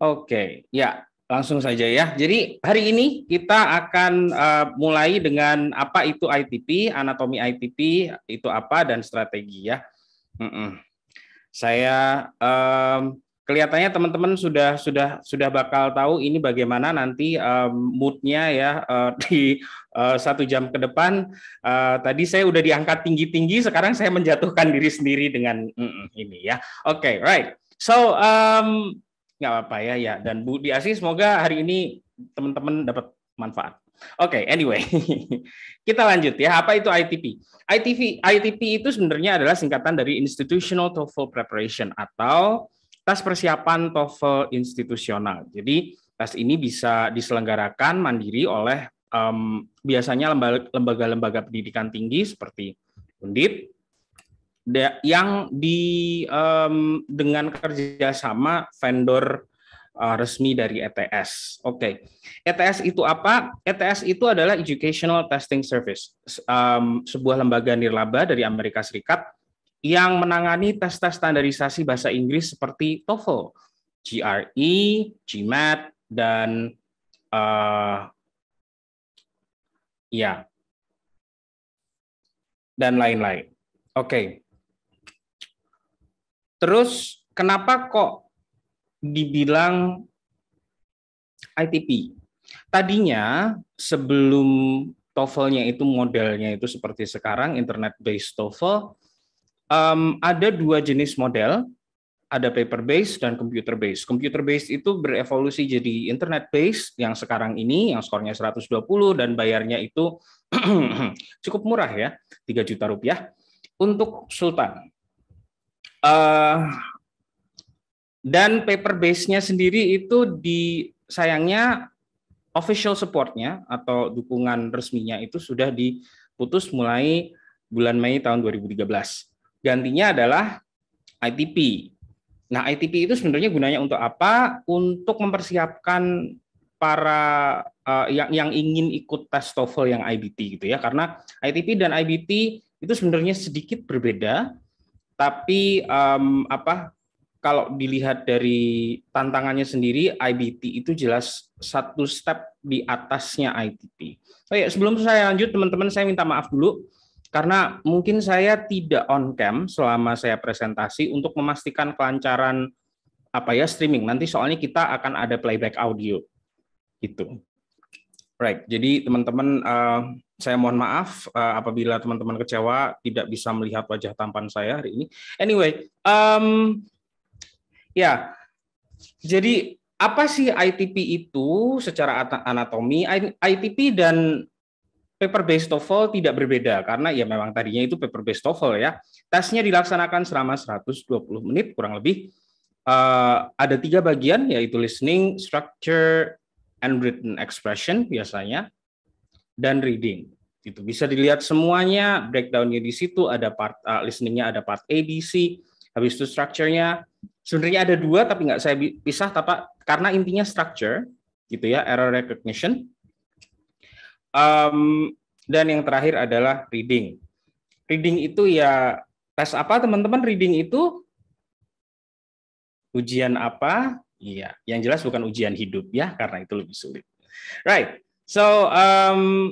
Oke, ya langsung saja ya. Jadi hari ini kita akan uh, mulai dengan apa itu ITP, anatomi ITP itu apa dan strategi ya. Mm -mm. Saya um, kelihatannya teman-teman sudah sudah sudah bakal tahu ini bagaimana nanti um, moodnya ya uh, di uh, satu jam ke depan. Uh, tadi saya udah diangkat tinggi-tinggi, sekarang saya menjatuhkan diri sendiri dengan ini ya. Oke, okay, right. So um, nggak apa-apa ya ya dan Bu Diasi semoga hari ini teman-teman dapat manfaat. Oke, okay, anyway, kita lanjut ya. Apa itu ITP? ITP ITP itu sebenarnya adalah singkatan dari Institutional TOEFL Preparation atau tes persiapan TOEFL institusional. Jadi tes ini bisa diselenggarakan mandiri oleh um, biasanya lembaga-lembaga pendidikan tinggi seperti Undip, yang di um, dengan kerjasama vendor uh, resmi dari ETS. Oke, okay. E ETS itu apa? ETS itu adalah Educational Testing Service, um, sebuah lembaga nirlaba dari Amerika Serikat yang menangani tes-tes standarisasi bahasa Inggris seperti TOEFL, GRE, GMAT, dan uh, ya, dan lain-lain. Oke. Okay. Terus kenapa kok dibilang ITP? Tadinya sebelum TOEFL-nya itu modelnya itu seperti sekarang internet based TOEFL um, ada dua jenis model, ada paper based dan computer based. Computer based itu berevolusi jadi internet based yang sekarang ini yang skornya 120 dan bayarnya itu cukup murah ya, 3 juta rupiah untuk Sultan. Uh, dan paper base-nya sendiri itu di sayangnya official support-nya atau dukungan resminya itu sudah diputus mulai bulan Mei tahun 2013. Gantinya adalah ITP. Nah, ITP itu sebenarnya gunanya untuk apa? Untuk mempersiapkan para uh, yang yang ingin ikut tes TOEFL yang IBT gitu ya. Karena ITP dan IBT itu sebenarnya sedikit berbeda tapi um, apa kalau dilihat dari tantangannya sendiri, IBT itu jelas satu step di atasnya ITP. Oh ya, sebelum saya lanjut, teman-teman saya minta maaf dulu karena mungkin saya tidak on cam selama saya presentasi untuk memastikan kelancaran apa ya streaming. Nanti soalnya kita akan ada playback audio gitu. Right, jadi teman-teman uh, saya mohon maaf uh, apabila teman-teman kecewa tidak bisa melihat wajah tampan saya hari ini. Anyway, um, ya, yeah. jadi apa sih ITP itu secara anatomi? ITP dan paper based TOEFL tidak berbeda karena ya memang tadinya itu paper based TOEFL ya. Tesnya dilaksanakan selama 120 menit kurang lebih. Uh, ada tiga bagian yaitu listening, structure, and written expression biasanya dan reading. Itu bisa dilihat semuanya, breakdownnya di situ ada part uh, listeningnya ada part ABC, habis itu structure-nya sebenarnya ada dua tapi nggak saya pisah tapi karena intinya structure gitu ya error recognition um, dan yang terakhir adalah reading reading itu ya tes apa teman-teman reading itu ujian apa iya yang jelas bukan ujian hidup ya karena itu lebih sulit right So um,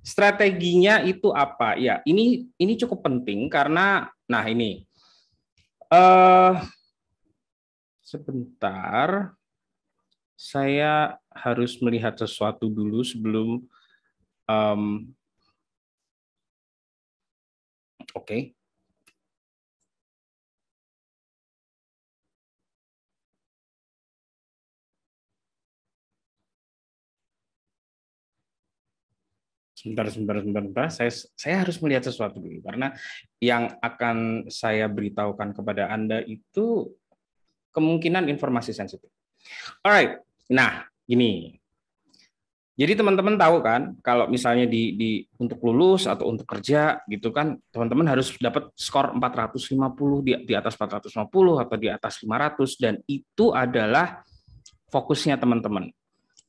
strateginya itu apa? Ya, ini ini cukup penting karena nah ini uh, sebentar saya harus melihat sesuatu dulu sebelum um, oke. Okay. sebentar sebentar sebentar sebentar saya saya harus melihat sesuatu dulu karena yang akan saya beritahukan kepada Anda itu kemungkinan informasi sensitif. Alright. Nah, gini. Jadi teman-teman tahu kan kalau misalnya di, di untuk lulus atau untuk kerja gitu kan teman-teman harus dapat skor 450 di di atas 450 atau di atas 500 dan itu adalah fokusnya teman-teman.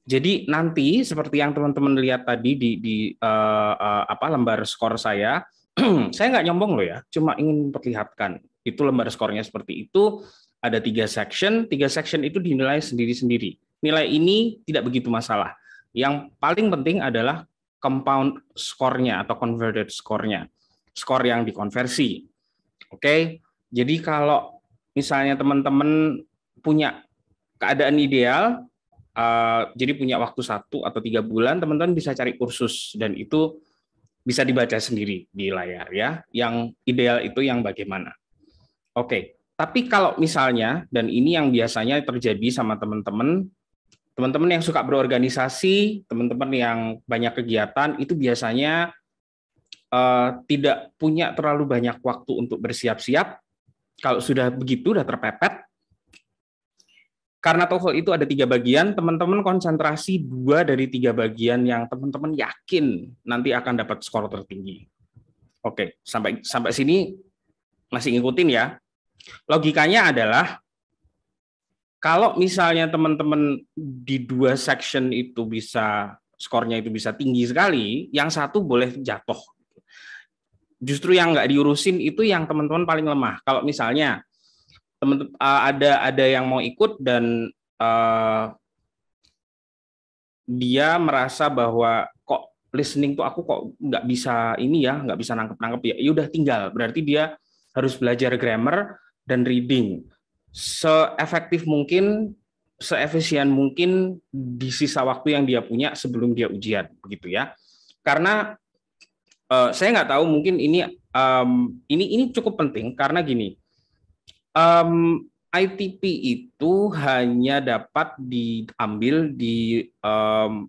Jadi nanti seperti yang teman-teman lihat tadi di, di uh, uh, apa lembar skor saya, saya nggak nyombong loh ya, cuma ingin perlihatkan itu lembar skornya seperti itu. Ada tiga section, tiga section itu dinilai sendiri-sendiri. Nilai ini tidak begitu masalah. Yang paling penting adalah compound skornya atau converted skornya, skor yang dikonversi. Oke, jadi kalau misalnya teman-teman punya keadaan ideal, Eh, jadi punya waktu satu atau tiga bulan, teman-teman bisa cari kursus dan itu bisa dibaca sendiri di layar ya. Yang ideal itu yang bagaimana? Oke, okay. tapi kalau misalnya dan ini yang biasanya terjadi sama teman-teman, teman-teman yang suka berorganisasi, teman-teman yang banyak kegiatan itu biasanya uh, tidak punya terlalu banyak waktu untuk bersiap-siap. Kalau sudah begitu, sudah terpepet, karena TOEFL itu ada tiga bagian, teman-teman konsentrasi dua dari tiga bagian yang teman-teman yakin nanti akan dapat skor tertinggi. Oke, sampai sampai sini masih ngikutin ya. Logikanya adalah kalau misalnya teman-teman di dua section itu bisa skornya itu bisa tinggi sekali, yang satu boleh jatuh. Justru yang nggak diurusin itu yang teman-teman paling lemah. Kalau misalnya teman uh, eh, ada ada yang mau ikut dan uh, dia merasa bahwa kok listening tuh aku kok nggak bisa ini ya nggak bisa nangkep nangkep ya ya udah tinggal berarti dia harus belajar grammar dan reading seefektif mungkin seefisien mungkin di sisa waktu yang dia punya sebelum dia ujian begitu ya karena uh, saya nggak tahu mungkin ini um, ini ini cukup penting karena gini um, ITP itu hanya dapat diambil di lembaga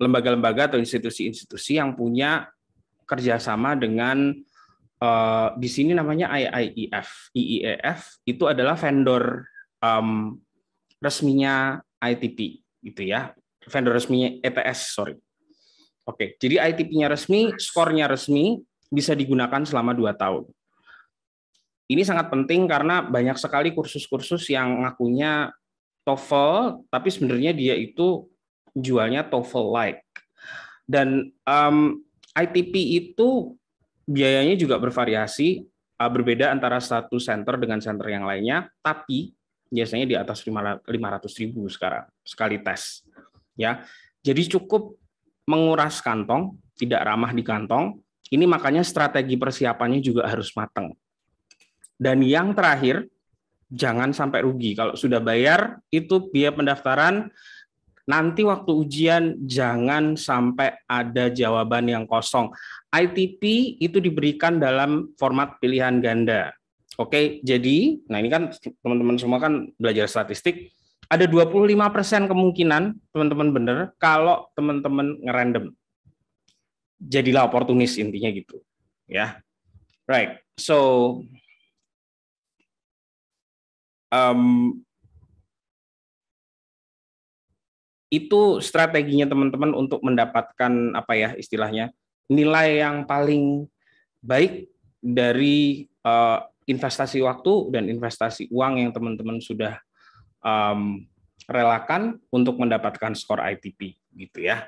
lembaga-lembaga atau institusi-institusi yang punya kerjasama dengan uh, di sini namanya IIEF. IIEF itu adalah vendor um, resminya ITP, gitu ya. Vendor resminya ETS, sorry. Oke, jadi ITP-nya resmi, skornya resmi, bisa digunakan selama dua tahun. Ini sangat penting karena banyak sekali kursus-kursus yang ngakunya TOEFL, tapi sebenarnya dia itu jualnya TOEFL-like. Dan um, ITP itu biayanya juga bervariasi, uh, berbeda antara satu center dengan center yang lainnya, tapi biasanya di atas 500 ribu sekarang, sekali tes. ya. Jadi cukup menguras kantong, tidak ramah di kantong, ini makanya strategi persiapannya juga harus matang. Dan yang terakhir, jangan sampai rugi. Kalau sudah bayar, itu biaya pendaftaran. Nanti waktu ujian, jangan sampai ada jawaban yang kosong. ITP itu diberikan dalam format pilihan ganda. Oke, jadi, nah ini kan teman-teman semua kan belajar statistik, ada 25% kemungkinan teman-teman benar kalau teman-teman ngerandom. Jadilah oportunis intinya gitu. Ya. Right. So, um, itu strateginya teman-teman untuk mendapatkan apa ya istilahnya nilai yang paling baik dari uh, investasi waktu dan investasi uang yang teman-teman sudah um, relakan untuk mendapatkan skor ITP gitu ya.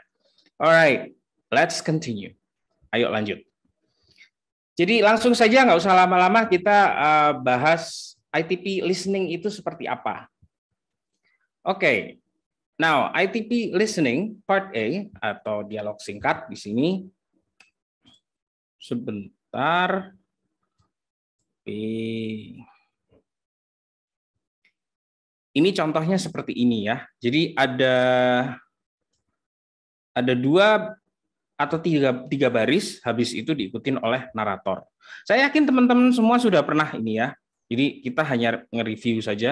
Alright, let's continue. Ayo lanjut. Jadi langsung saja nggak usah lama-lama kita uh, bahas ITP listening itu seperti apa. Oke, okay. now ITP listening part A atau dialog singkat di sini. Sebentar. Ini contohnya seperti ini ya. Jadi ada ada dua atau tiga, tiga baris, habis itu diikutin oleh narator. Saya yakin teman-teman semua sudah pernah ini ya, jadi kita hanya nge-review saja.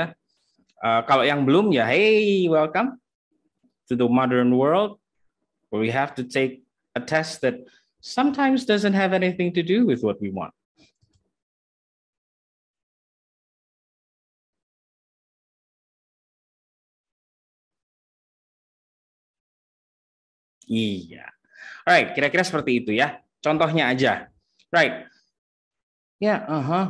Uh, kalau yang belum ya, hey, welcome to the modern world where we have to take a test that sometimes doesn't have anything to do with what we want. Iya. Alright, kira-kira seperti itu ya. Contohnya aja. Right. Ya, yeah, uh -huh.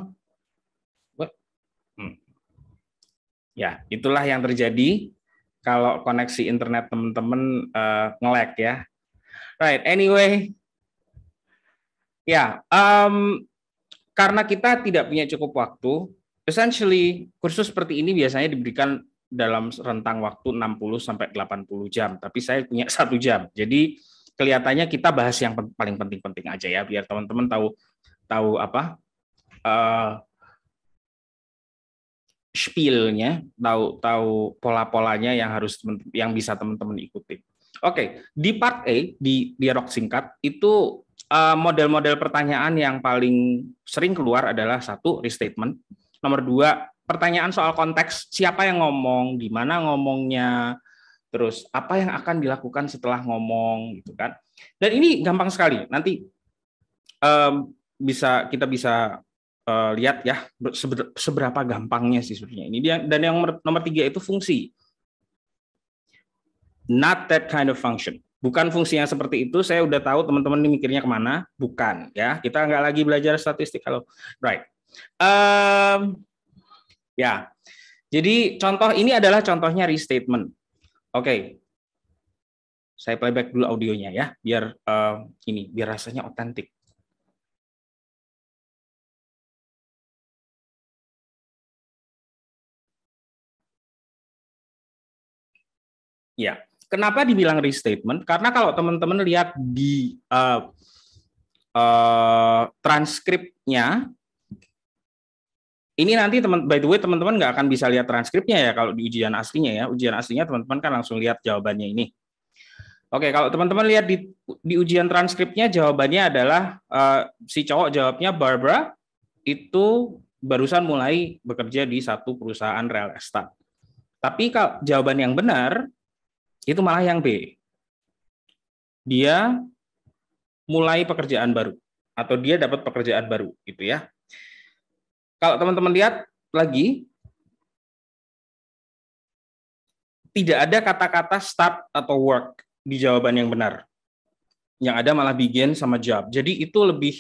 Ya, itulah yang terjadi kalau koneksi internet teman-teman uh, eh, ya. Right, anyway. Ya, yeah, um, karena kita tidak punya cukup waktu, essentially kursus seperti ini biasanya diberikan dalam rentang waktu 60 sampai 80 jam, tapi saya punya satu jam. Jadi kelihatannya kita bahas yang paling penting-penting aja ya biar teman-teman tahu tahu apa uh, spielnya, tahu tahu pola-polanya yang harus temen, yang bisa teman-teman ikuti. Oke, okay. di part A di dialog singkat itu eh, model-model pertanyaan yang paling sering keluar adalah satu restatement, nomor dua pertanyaan soal konteks siapa yang ngomong, di mana ngomongnya, terus apa yang akan dilakukan setelah ngomong gitu kan. Dan ini gampang sekali. Nanti um, bisa kita bisa Eh, lihat ya seberapa gampangnya sih sebenarnya ini dan yang nomor tiga itu fungsi not that kind of function bukan fungsi yang seperti itu saya udah tahu teman-teman ini mikirnya kemana bukan ya kita nggak lagi belajar statistik kalau right um, ya yeah. jadi contoh ini adalah contohnya restatement oke okay. saya playback dulu audionya ya biar uh, ini biar rasanya otentik Ya, kenapa dibilang restatement? Karena kalau teman-teman lihat di uh, uh, transkripnya, ini nanti teman, by the way teman-teman nggak akan bisa lihat transkripnya ya kalau di ujian aslinya ya. Ujian aslinya teman-teman kan langsung lihat jawabannya ini. Oke, kalau teman-teman lihat di, di ujian transkripnya jawabannya adalah uh, si cowok jawabnya Barbara itu barusan mulai bekerja di satu perusahaan real estate. Tapi kalau jawaban yang benar itu malah yang B. Dia mulai pekerjaan baru atau dia dapat pekerjaan baru gitu ya. Kalau teman-teman lihat lagi tidak ada kata-kata start atau work di jawaban yang benar. Yang ada malah begin sama job. Jadi itu lebih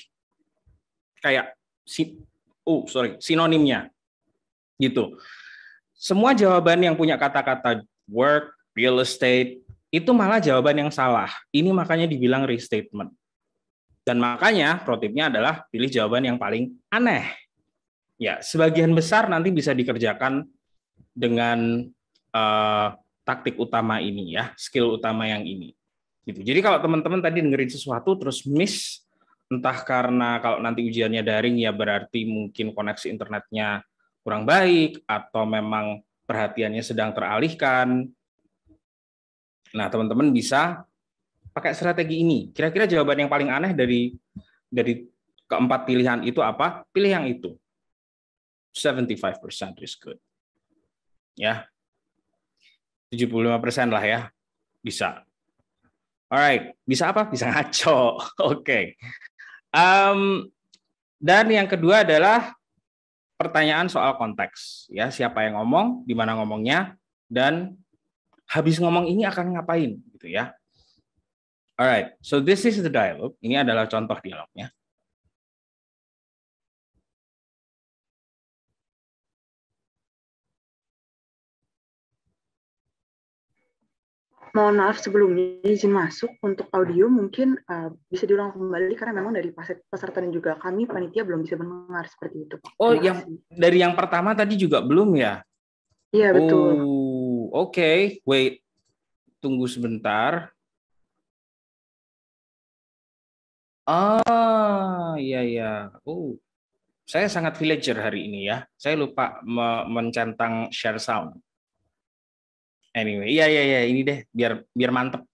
kayak si oh sorry sinonimnya gitu semua jawaban yang punya kata-kata work real estate, itu malah jawaban yang salah. Ini makanya dibilang restatement. Dan makanya protipnya adalah pilih jawaban yang paling aneh. Ya, sebagian besar nanti bisa dikerjakan dengan uh, taktik utama ini ya, skill utama yang ini. Gitu. Jadi kalau teman-teman tadi dengerin sesuatu terus miss, entah karena kalau nanti ujiannya daring ya berarti mungkin koneksi internetnya kurang baik atau memang perhatiannya sedang teralihkan Nah, teman-teman bisa pakai strategi ini. Kira-kira jawaban yang paling aneh dari dari keempat pilihan itu apa? Pilih yang itu. 75% is good. Ya. 75% lah ya. Bisa. Alright, bisa apa? Bisa ngaco. Oke. okay. Um, dan yang kedua adalah pertanyaan soal konteks, ya siapa yang ngomong, di mana ngomongnya, dan habis ngomong ini akan ngapain gitu ya. Alright, so this is the dialogue. Ini adalah contoh dialognya. Mohon maaf sebelumnya izin masuk untuk audio mungkin uh, bisa diulang kembali karena memang dari peserta dan juga kami panitia belum bisa mendengar seperti itu. Oh, yang dari yang pertama tadi juga belum ya? Iya, betul. Oh okay, wait. Tunggu sebentar. Ah, iya ya. Oh. Saya sangat villager hari ini ya. Saya lupa me mencentang share sound. Anyway, iya iya iya ini deh biar biar mantep.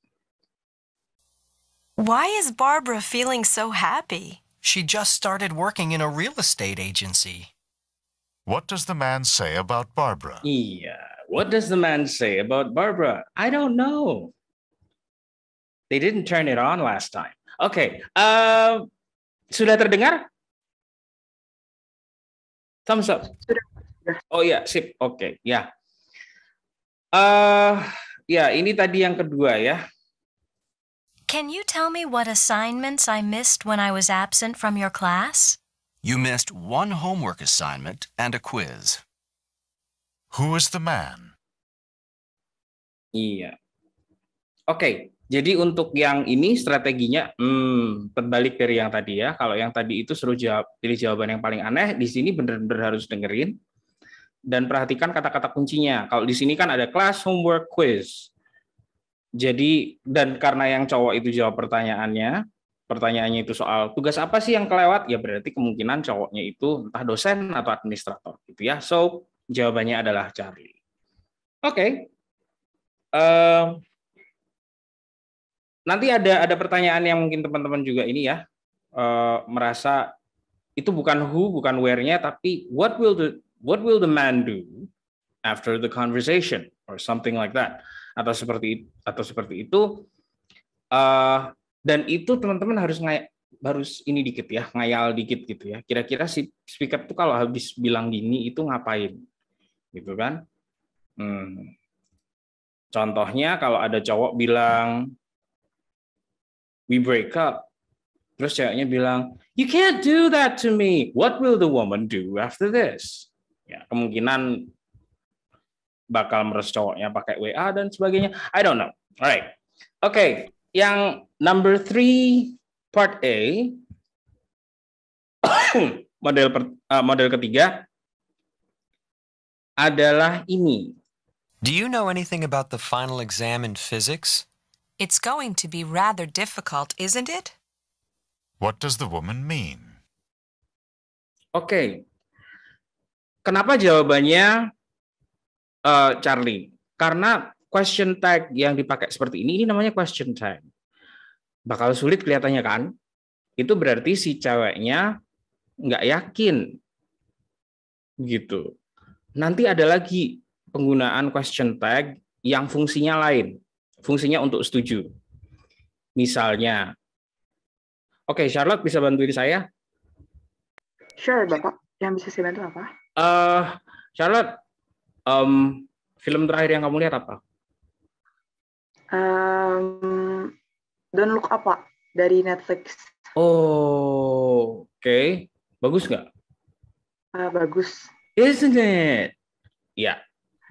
Why is Barbara feeling so happy? She just started working in a real estate agency. What does the man say about Barbara? Yeah. What does the man say about Barbara? I don't know. They didn't turn it on last time. okay. uh, sudah terdengar? Thumbs up. Sudah. Oh ya, yeah. sip. Oke, okay. ya. Yeah. Uh, ya, yeah, ini tadi yang kedua ya. Can you tell me what assignments I missed when I was absent from your class? You missed one homework assignment and a quiz. Who is the man? Iya. Oke, jadi untuk yang ini strateginya hmm, terbalik dari yang tadi ya. Kalau yang tadi itu seru jawab pilih jawaban yang paling aneh, di sini benar-benar harus dengerin dan perhatikan kata-kata kuncinya. Kalau di sini kan ada class, homework, quiz. Jadi dan karena yang cowok itu jawab pertanyaannya, pertanyaannya itu soal tugas apa sih yang kelewat? Ya berarti kemungkinan cowoknya itu entah dosen atau administrator gitu ya. So, jawabannya adalah Charlie. Oke. Okay nanti ada ada pertanyaan yang mungkin teman-teman juga ini ya uh, merasa itu bukan who bukan where-nya tapi what will the what will the man do after the conversation or something like that atau seperti atau seperti itu uh, dan itu teman-teman harus ngay harus ini dikit ya ngayal dikit gitu ya kira-kira si speaker tuh kalau habis bilang gini itu ngapain gitu kan hmm. Contohnya kalau ada cowok bilang we break up, terus ceweknya bilang you can't do that to me. What will the woman do after this? Ya, kemungkinan bakal meres cowoknya pakai WA dan sebagainya. I don't know. Alright. Oke, okay. yang number three part A model per, uh, model ketiga adalah ini Do you know anything about the final exam in physics? It's going to be rather difficult, isn't it? What does the woman mean? Oke. Okay. Kenapa jawabannya uh, Charlie? Karena question tag yang dipakai seperti ini, ini namanya question tag. Bakal sulit kelihatannya kan? Itu berarti si ceweknya nggak yakin. Gitu. Nanti ada lagi penggunaan question tag yang fungsinya lain. Fungsinya untuk setuju. Misalnya, oke okay, Charlotte bisa bantuin saya? Sure, Bapak. Yang bisa saya bantu apa? Uh, Charlotte, um, film terakhir yang kamu lihat apa? Um, Don't Look Up, Dari Netflix. Oh, oke. Okay. Bagus nggak? Uh, bagus. Isn't it? Ya,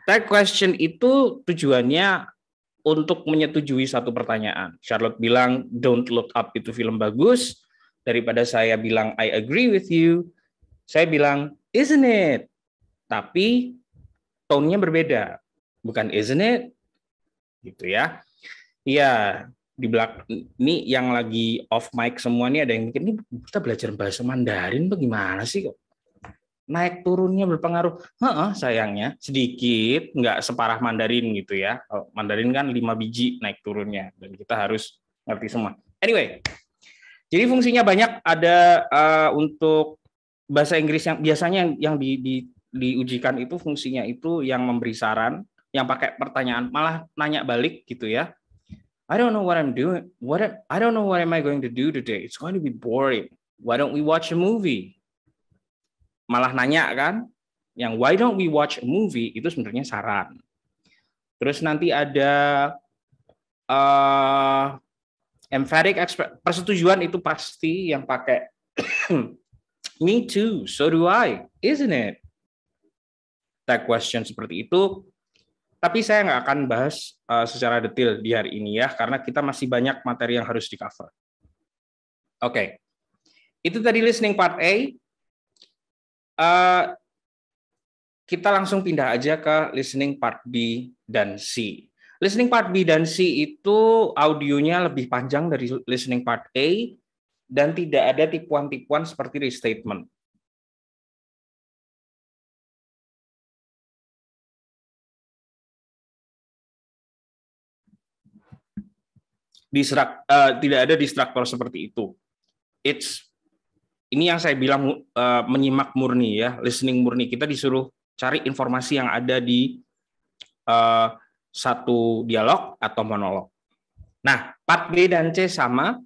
Tag question itu tujuannya untuk menyetujui satu pertanyaan. Charlotte bilang, Don't Look Up itu film bagus. Daripada saya bilang, I agree with you. Saya bilang, isn't it? Tapi tone-nya berbeda. Bukan isn't it? Gitu ya. Iya, di belakang ini yang lagi off mic semua nih ada yang mikir ini kita belajar bahasa Mandarin bagaimana sih kok naik turunnya berpengaruh. Heeh, sayangnya sedikit, nggak separah Mandarin gitu ya. Oh, Mandarin kan 5 biji naik turunnya dan kita harus ngerti semua. Anyway, jadi fungsinya banyak ada uh, untuk bahasa Inggris yang biasanya yang, yang di, di, diujikan itu fungsinya itu yang memberi saran, yang pakai pertanyaan malah nanya balik gitu ya. I don't know what I'm doing. What I, I don't know what am I going to do today. It's going to be boring. Why don't we watch a movie? malah nanya kan, yang why don't we watch a movie itu sebenarnya saran. Terus nanti ada uh, emphatic persetujuan itu pasti yang pakai me too, so do I, isn't it? Tag question seperti itu. Tapi saya nggak akan bahas uh, secara detail di hari ini ya, karena kita masih banyak materi yang harus di cover. Oke, okay. itu tadi listening part A. Eh, kita langsung pindah aja ke listening part B dan C. Listening part B dan C itu audionya lebih panjang dari listening part A dan tidak ada tipuan-tipuan seperti restatement. Distrak, uh, eh, tidak ada distraktor seperti itu. It's ini yang saya bilang uh, menyimak murni ya, listening murni. Kita disuruh cari informasi yang ada di uh, satu dialog atau monolog. Nah, part B dan C sama,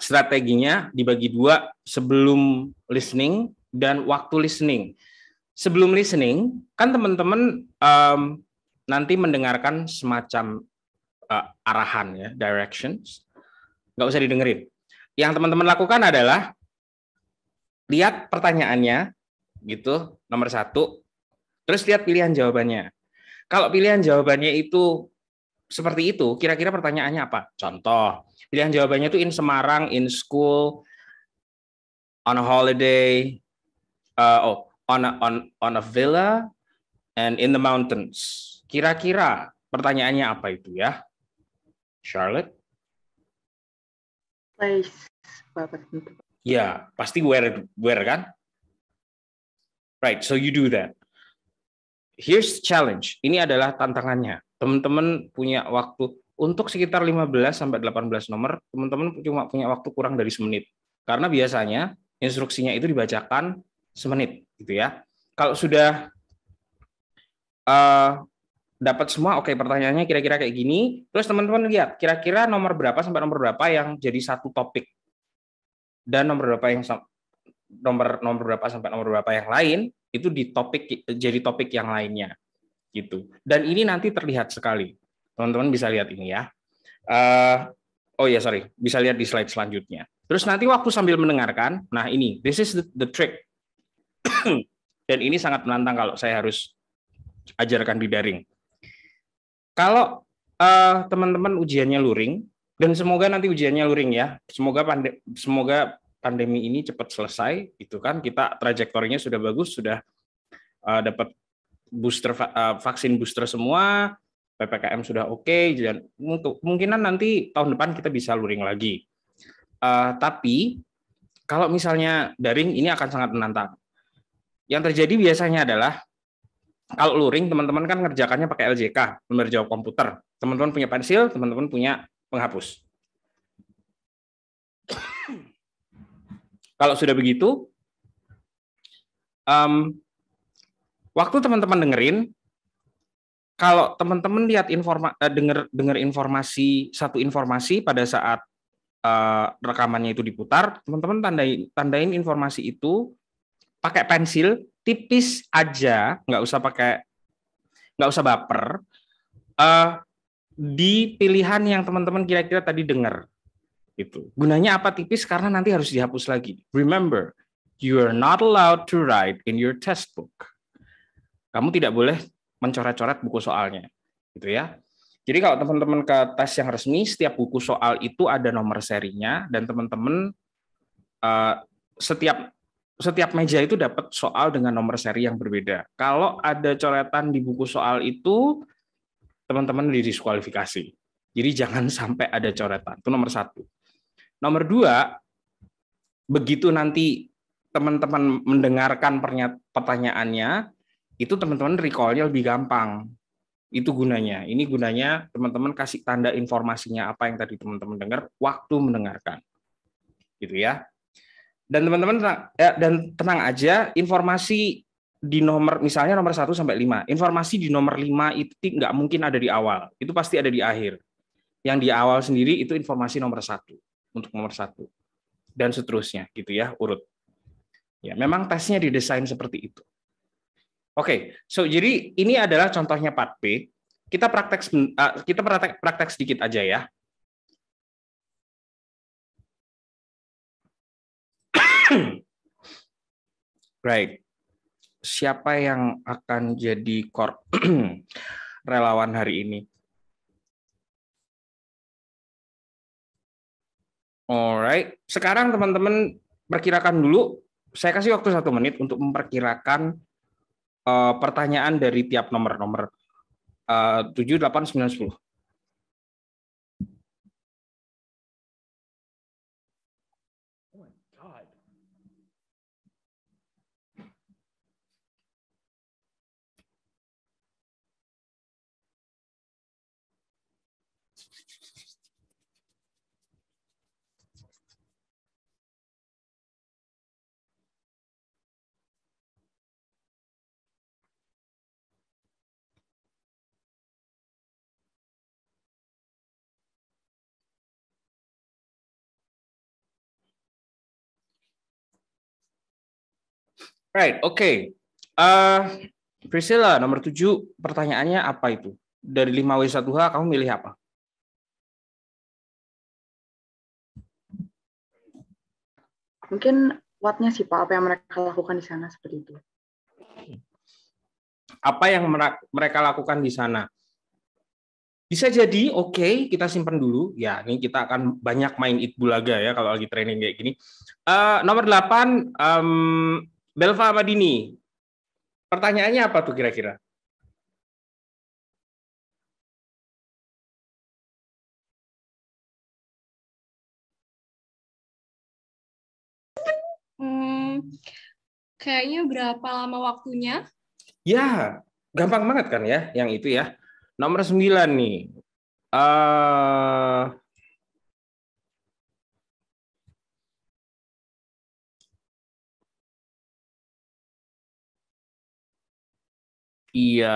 strateginya dibagi dua sebelum listening dan waktu listening. Sebelum listening, kan teman-teman um, nanti mendengarkan semacam uh, arahan ya, directions. Nggak usah didengerin. Yang teman-teman lakukan adalah lihat pertanyaannya gitu nomor satu terus lihat pilihan jawabannya kalau pilihan jawabannya itu seperti itu kira-kira pertanyaannya apa contoh pilihan jawabannya itu in Semarang in school on a holiday uh, oh on a, on on a villa and in the mountains kira-kira pertanyaannya apa itu ya Charlotte place Ya, pasti wear wear kan? Right, so you do that. Here's challenge. Ini adalah tantangannya. Teman-teman punya waktu untuk sekitar 15 sampai 18 nomor, teman-teman cuma punya waktu kurang dari semenit. Karena biasanya instruksinya itu dibacakan semenit gitu ya. Kalau sudah uh, dapat semua, oke okay, pertanyaannya kira-kira kayak gini. Terus teman-teman lihat, kira-kira nomor berapa sampai nomor berapa yang jadi satu topik dan nomor berapa yang nomor nomor berapa sampai nomor berapa yang lain itu di topik jadi topik yang lainnya gitu. Dan ini nanti terlihat sekali. Teman-teman bisa lihat ini ya. Uh, oh ya sorry, bisa lihat di slide selanjutnya. Terus nanti waktu sambil mendengarkan, nah ini this is the, the trick. Dan ini sangat menantang kalau saya harus ajarkan di daring. Kalau eh, teman-teman uh, teman -teman ujiannya luring, dan semoga nanti ujiannya luring ya. Semoga pande semoga pandemi ini cepat selesai itu kan. Kita trajektorinya sudah bagus, sudah uh, dapat booster uh, vaksin booster semua, PPKM sudah oke okay, dan kemungkinan nanti tahun depan kita bisa luring lagi. Uh, tapi kalau misalnya daring ini akan sangat menantang. Yang terjadi biasanya adalah kalau luring teman-teman kan ngerjakannya pakai LJK, lembar jawab komputer. Teman-teman punya pensil, teman-teman punya penghapus. Kalau sudah begitu, um, waktu teman-teman dengerin, kalau teman-teman lihat informa eh, denger dengar informasi satu informasi pada saat uh, rekamannya itu diputar, teman-teman tandain tandain informasi itu pakai pensil tipis aja, nggak usah pakai nggak usah baper. Uh, di pilihan yang teman-teman kira-kira tadi dengar. Itu. Gunanya apa tipis karena nanti harus dihapus lagi. Remember, you are not allowed to write in your textbook. Kamu tidak boleh mencoret-coret buku soalnya. Gitu ya. Jadi kalau teman-teman ke tes yang resmi, setiap buku soal itu ada nomor serinya dan teman-teman uh, setiap setiap meja itu dapat soal dengan nomor seri yang berbeda. Kalau ada coretan di buku soal itu, teman-teman didiskualifikasi. Jadi jangan sampai ada coretan. Itu nomor satu. Nomor dua, begitu nanti teman-teman mendengarkan pertanyaannya, itu teman-teman recall-nya lebih gampang. Itu gunanya. Ini gunanya teman-teman kasih tanda informasinya apa yang tadi teman-teman dengar waktu mendengarkan. Gitu ya. Dan teman-teman tenang, eh, dan tenang aja, informasi di nomor misalnya nomor 1 sampai 5. Informasi di nomor 5 itu nggak mungkin ada di awal. Itu pasti ada di akhir. Yang di awal sendiri itu informasi nomor satu untuk nomor satu dan seterusnya gitu ya urut. Ya, memang tesnya didesain seperti itu. Oke, okay, so jadi ini adalah contohnya part B. Kita praktek ah, kita praktek, praktek sedikit aja ya. right siapa yang akan jadi kor relawan hari ini? Alright, sekarang teman-teman perkirakan dulu. Saya kasih waktu satu menit untuk memperkirakan uh, pertanyaan dari tiap nomor-nomor eh, tujuh, delapan, sembilan, 9, Right, oke. Okay. Uh, eh, Priscilla, nomor tujuh, pertanyaannya apa itu? Dari 5 W1H, kamu milih apa? Mungkin kuatnya sih Pak, apa yang mereka lakukan di sana seperti itu. Apa yang mereka lakukan di sana? Bisa jadi, oke, okay, kita simpan dulu. Ya, ini kita akan banyak main itbulaga ya kalau lagi training kayak gini. Uh, nomor delapan um, Belva Madini. Pertanyaannya apa tuh kira-kira? Hmm, kayaknya berapa lama waktunya? Ya, gampang banget kan ya yang itu ya. Nomor 9 nih. Uh, Iya.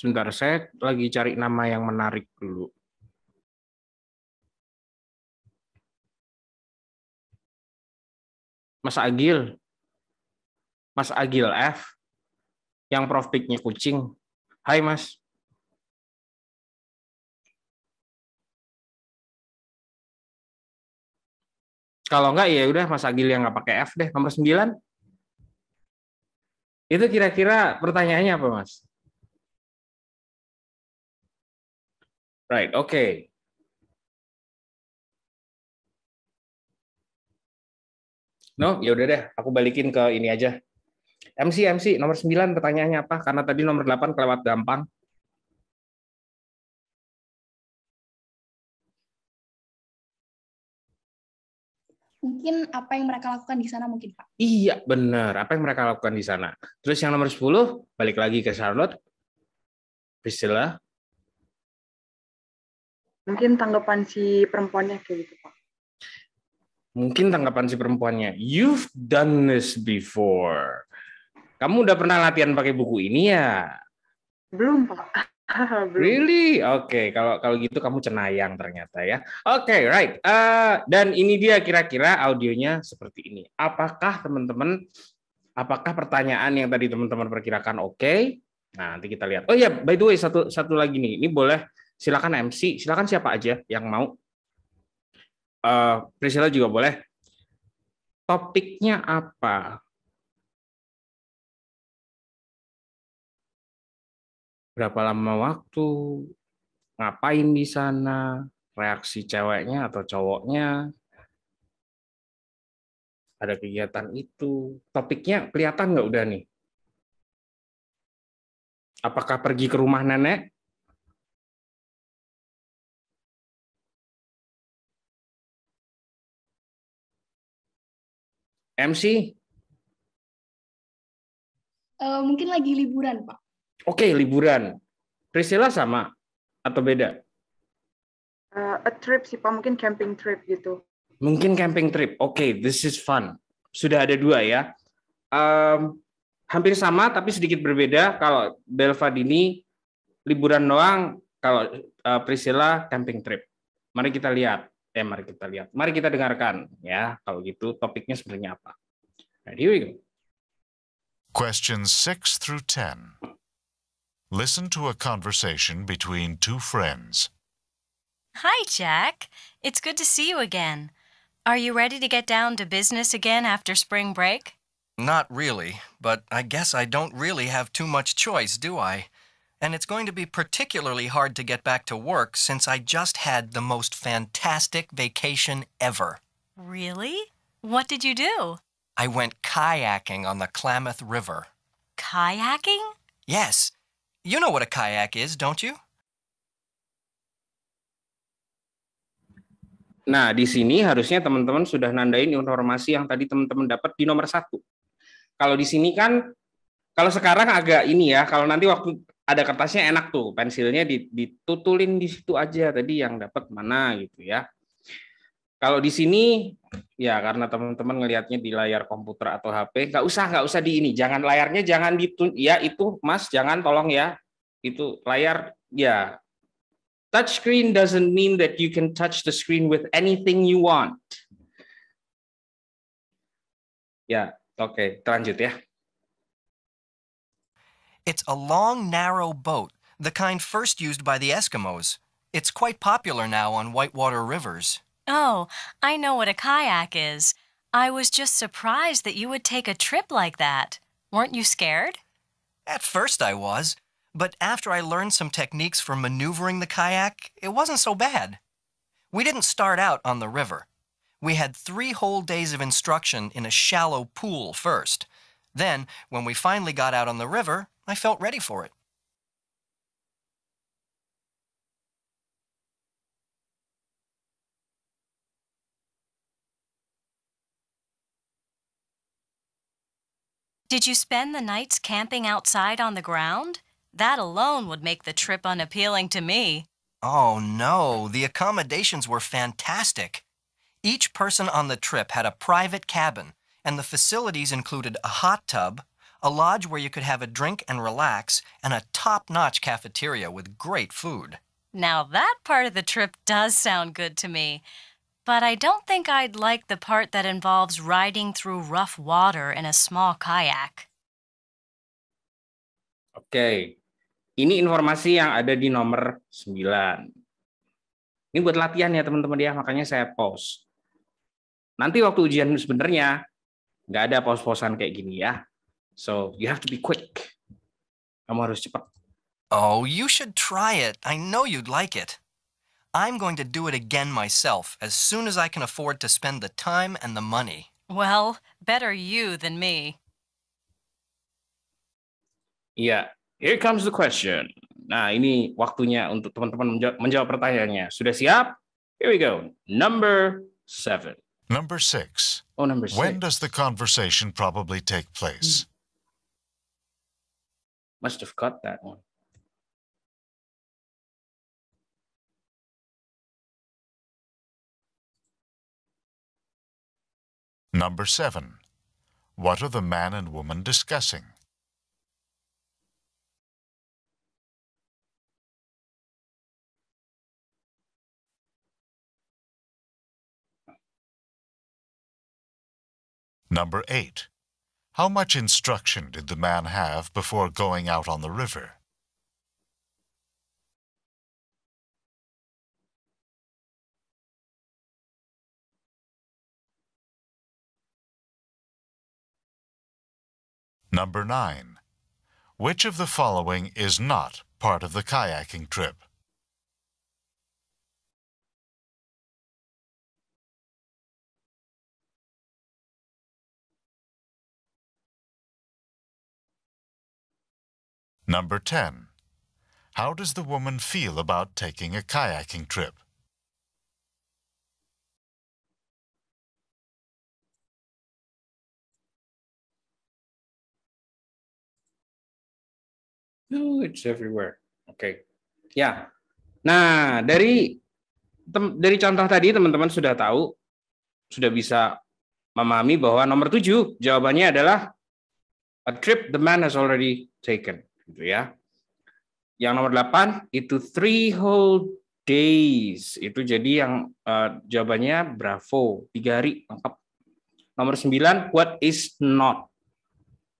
Sebentar, saya lagi cari nama yang menarik dulu. Mas Agil. Mas Agil F. Yang profitnya kucing. Hai Mas. Kalau enggak ya udah Mas Agil yang nggak pakai F deh nomor 9. Itu kira-kira pertanyaannya apa, Mas? Right, oke. Okay. No, ya udah deh, aku balikin ke ini aja. MC MC nomor 9 pertanyaannya apa? Karena tadi nomor 8 kelewat gampang. Mungkin apa yang mereka lakukan di sana mungkin Pak. Iya, benar. Apa yang mereka lakukan di sana. Terus yang nomor 10, balik lagi ke Charlotte. Priscilla. Mungkin tanggapan si perempuannya kayak gitu, Pak mungkin tanggapan si perempuannya, you've done this before. Kamu udah pernah latihan pakai buku ini ya? Belum, Pak. Belum. Really? Oke, okay. kalau kalau gitu kamu cenayang ternyata ya. Oke, okay, right. Uh, dan ini dia kira-kira audionya seperti ini. Apakah teman-teman, apakah pertanyaan yang tadi teman-teman perkirakan oke? Okay? Nah, nanti kita lihat. Oh iya, yeah, by the way, satu satu lagi nih. Ini boleh silakan MC, silakan siapa aja yang mau. Uh, Priscilla juga boleh. Topiknya apa? berapa lama waktu, ngapain di sana, reaksi ceweknya atau cowoknya, ada kegiatan itu, topiknya kelihatan nggak udah nih? Apakah pergi ke rumah nenek? MC? Uh, eh, mungkin lagi liburan, Pak. Oke, okay, liburan. Priscilla sama atau beda? Uh, a trip sih, Pak. Mungkin camping trip gitu. Mungkin camping trip. Oke, okay, this is fun. Sudah ada dua ya. Um, hampir sama tapi sedikit berbeda. Kalau Belva Dini liburan doang, kalau uh, Priscilla camping trip. Mari kita lihat. Eh, mari kita lihat. Mari kita dengarkan ya. Kalau gitu topiknya sebenarnya apa? Nah, here we go. Questions 6 through 10. Listen to a conversation between two friends. Hi, Jack. It's good to see you again. Are you ready to get down to business again after spring break? Not really, but I guess I don't really have too much choice, do I? And it's going to be particularly hard to get back to work since I just had the most fantastic vacation ever. Really? What did you do? I went kayaking on the Klamath River. Kayaking? Yes. You know what a kayak is, don't you? Nah, di sini harusnya teman-teman sudah nandain informasi yang tadi teman-teman dapat di nomor satu. Kalau di sini kan, kalau sekarang agak ini ya, kalau nanti waktu ada kertasnya enak tuh, pensilnya ditutulin di situ aja tadi yang dapat mana gitu ya. Kalau di sini ya karena teman-teman ngelihatnya di layar komputer atau HP, nggak usah nggak usah di ini, jangan layarnya jangan di ya itu Mas jangan tolong ya, itu layar ya. Touch screen doesn't mean that you can touch the screen with anything you want. Ya, oke, okay, lanjut ya. It's a long, narrow boat, the kind first used by the Eskimos. It's quite popular now on whitewater rivers. Oh, I know what a kayak is. I was just surprised that you would take a trip like that. Weren't you scared? At first I was, but after I learned some techniques for maneuvering the kayak, it wasn't so bad. We didn't start out on the river. We had three whole days of instruction in a shallow pool first. Then, when we finally got out on the river, I felt ready for it. Did you spend the nights camping outside on the ground? That alone would make the trip unappealing to me. Oh, no. The accommodations were fantastic. Each person on the trip had a private cabin, and the facilities included a hot tub, a lodge where you could have a drink and relax, and a top notch cafeteria with great food. Now, that part of the trip does sound good to me. But I don't think I'd like the part that involves riding through rough water in a small kayak. Oke, okay. ini informasi yang ada di nomor 9. Ini buat latihan ya teman-teman ya, makanya saya pause. Nanti waktu ujian sebenarnya nggak ada pause-posan kayak gini ya. So you have to be quick. Kamu harus cepat. Oh, you should try it. I know you'd like it. I'm going to do it again myself as soon as I can afford to spend the time and the money. Well, better you than me. Yeah, here comes the question. Nah, ini waktunya untuk teman-teman menjawab, pertanyaannya. Sudah siap? Here we go. Number seven. Number six. Oh, number six. When does the conversation probably take place? Hmm. Must have got that one. Number 7. What are the man and woman discussing? Number 8. How much instruction did the man have before going out on the river? Number 9. Which of the following is not part of the kayaking trip? Number 10. How does the woman feel about taking a kayaking trip? No, it's everywhere. Oke. Okay. Ya. Nah, dari dari contoh tadi teman-teman sudah tahu sudah bisa memahami bahwa nomor tujuh jawabannya adalah a trip the man has already taken, gitu ya. Yang nomor delapan itu three whole days. Itu jadi yang uh, jawabannya bravo, tiga hari lengkap. Nomor sembilan what is not.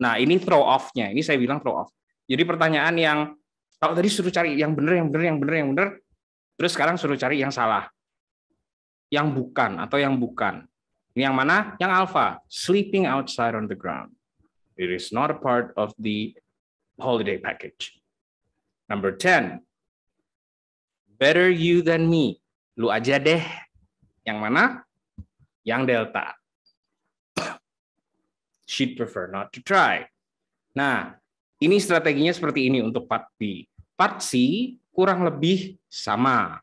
Nah, ini throw off-nya. Ini saya bilang throw off jadi pertanyaan yang kalau tadi suruh cari yang benar, yang benar, yang benar, yang benar, terus sekarang suruh cari yang salah. Yang bukan atau yang bukan. Ini yang mana? Yang Alpha. sleeping outside on the ground. It is not a part of the holiday package. Number 10. Better you than me. Lu aja deh. Yang mana? Yang delta. She'd prefer not to try. Nah, ini strateginya seperti ini untuk part B. Part C kurang lebih sama.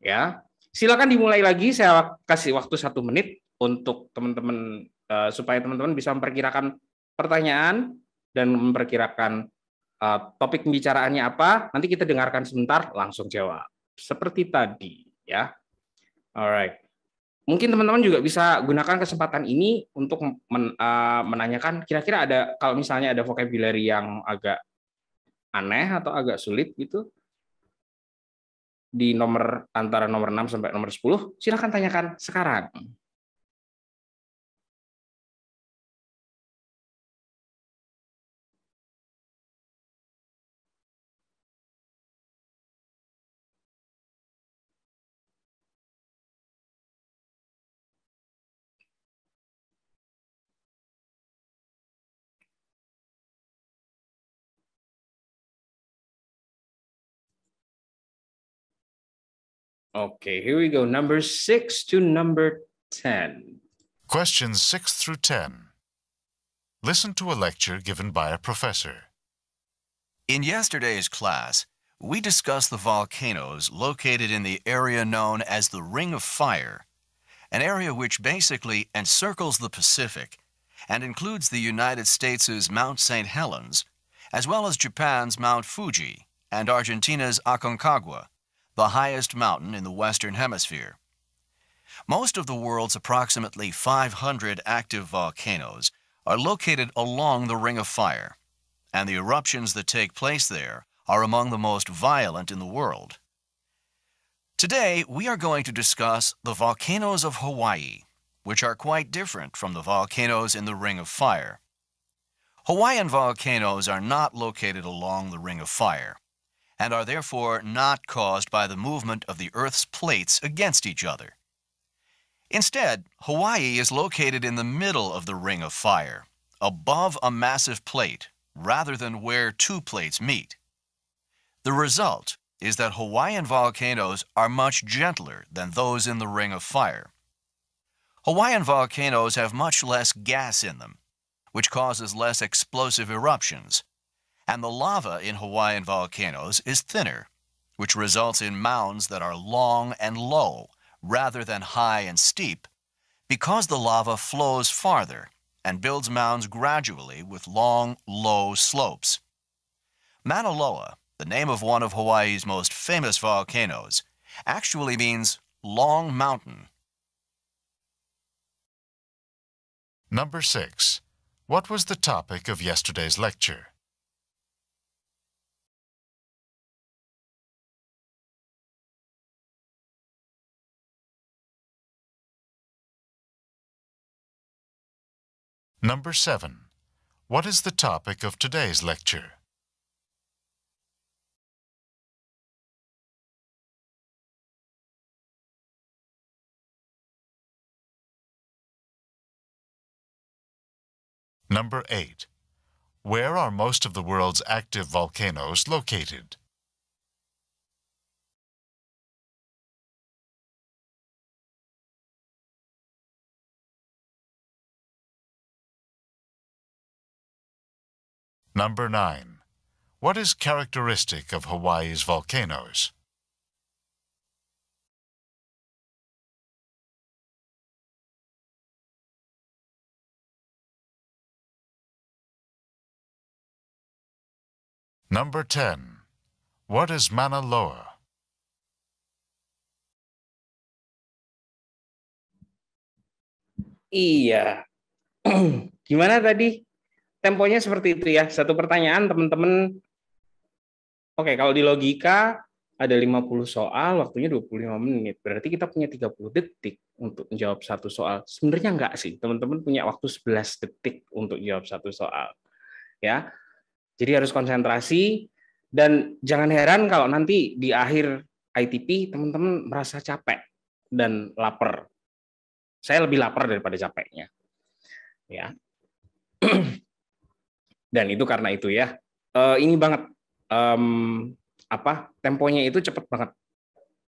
Ya, silakan dimulai lagi. Saya kasih waktu satu menit untuk teman-teman eh, supaya teman-teman bisa memperkirakan pertanyaan dan memperkirakan eh, topik pembicaraannya apa. Nanti kita dengarkan sebentar, langsung jawab. Seperti tadi, ya. Alright mungkin teman-teman juga bisa gunakan kesempatan ini untuk men, uh, menanyakan kira-kira ada kalau misalnya ada vocabulary yang agak aneh atau agak sulit gitu di nomor antara nomor 6 sampai nomor 10 silahkan tanyakan sekarang. Okay, here we go. Number six to number 10. Questions six through 10. Listen to a lecture given by a professor. In yesterday's class, we discussed the volcanoes located in the area known as the Ring of Fire, an area which basically encircles the Pacific and includes the United States' Mount St. Helens, as well as Japan's Mount Fuji and Argentina's Aconcagua the highest mountain in the Western Hemisphere. Most of the world's approximately 500 active volcanoes are located along the Ring of Fire, and the eruptions that take place there are among the most violent in the world. Today, we are going to discuss the volcanoes of Hawaii, which are quite different from the volcanoes in the Ring of Fire. Hawaiian volcanoes are not located along the Ring of Fire and are therefore not caused by the movement of the Earth's plates against each other. Instead, Hawaii is located in the middle of the Ring of Fire, above a massive plate, rather than where two plates meet. The result is that Hawaiian volcanoes are much gentler than those in the Ring of Fire. Hawaiian volcanoes have much less gas in them, which causes less explosive eruptions, and the lava in Hawaiian volcanoes is thinner, which results in mounds that are long and low rather than high and steep because the lava flows farther and builds mounds gradually with long, low slopes. Mauna Loa, the name of one of Hawaii's most famous volcanoes, actually means long mountain. Number 6. What was the topic of yesterday's lecture? Number 7. What is the topic of today's lecture? Number 8. Where are most of the world's active volcanoes located? Number 9. What is characteristic of Hawaii's volcanoes? Number 10. What is Mauna Loa? Iya. Gimana tadi? temponya seperti itu ya. Satu pertanyaan teman-teman. Oke, kalau di logika ada 50 soal, waktunya 25 menit. Berarti kita punya 30 detik untuk menjawab satu soal. Sebenarnya enggak sih, teman-teman punya waktu 11 detik untuk jawab satu soal. Ya. Jadi harus konsentrasi dan jangan heran kalau nanti di akhir ITP teman-teman merasa capek dan lapar. Saya lebih lapar daripada capeknya. Ya. dan itu karena itu ya uh, ini banget um, apa temponya itu cepet banget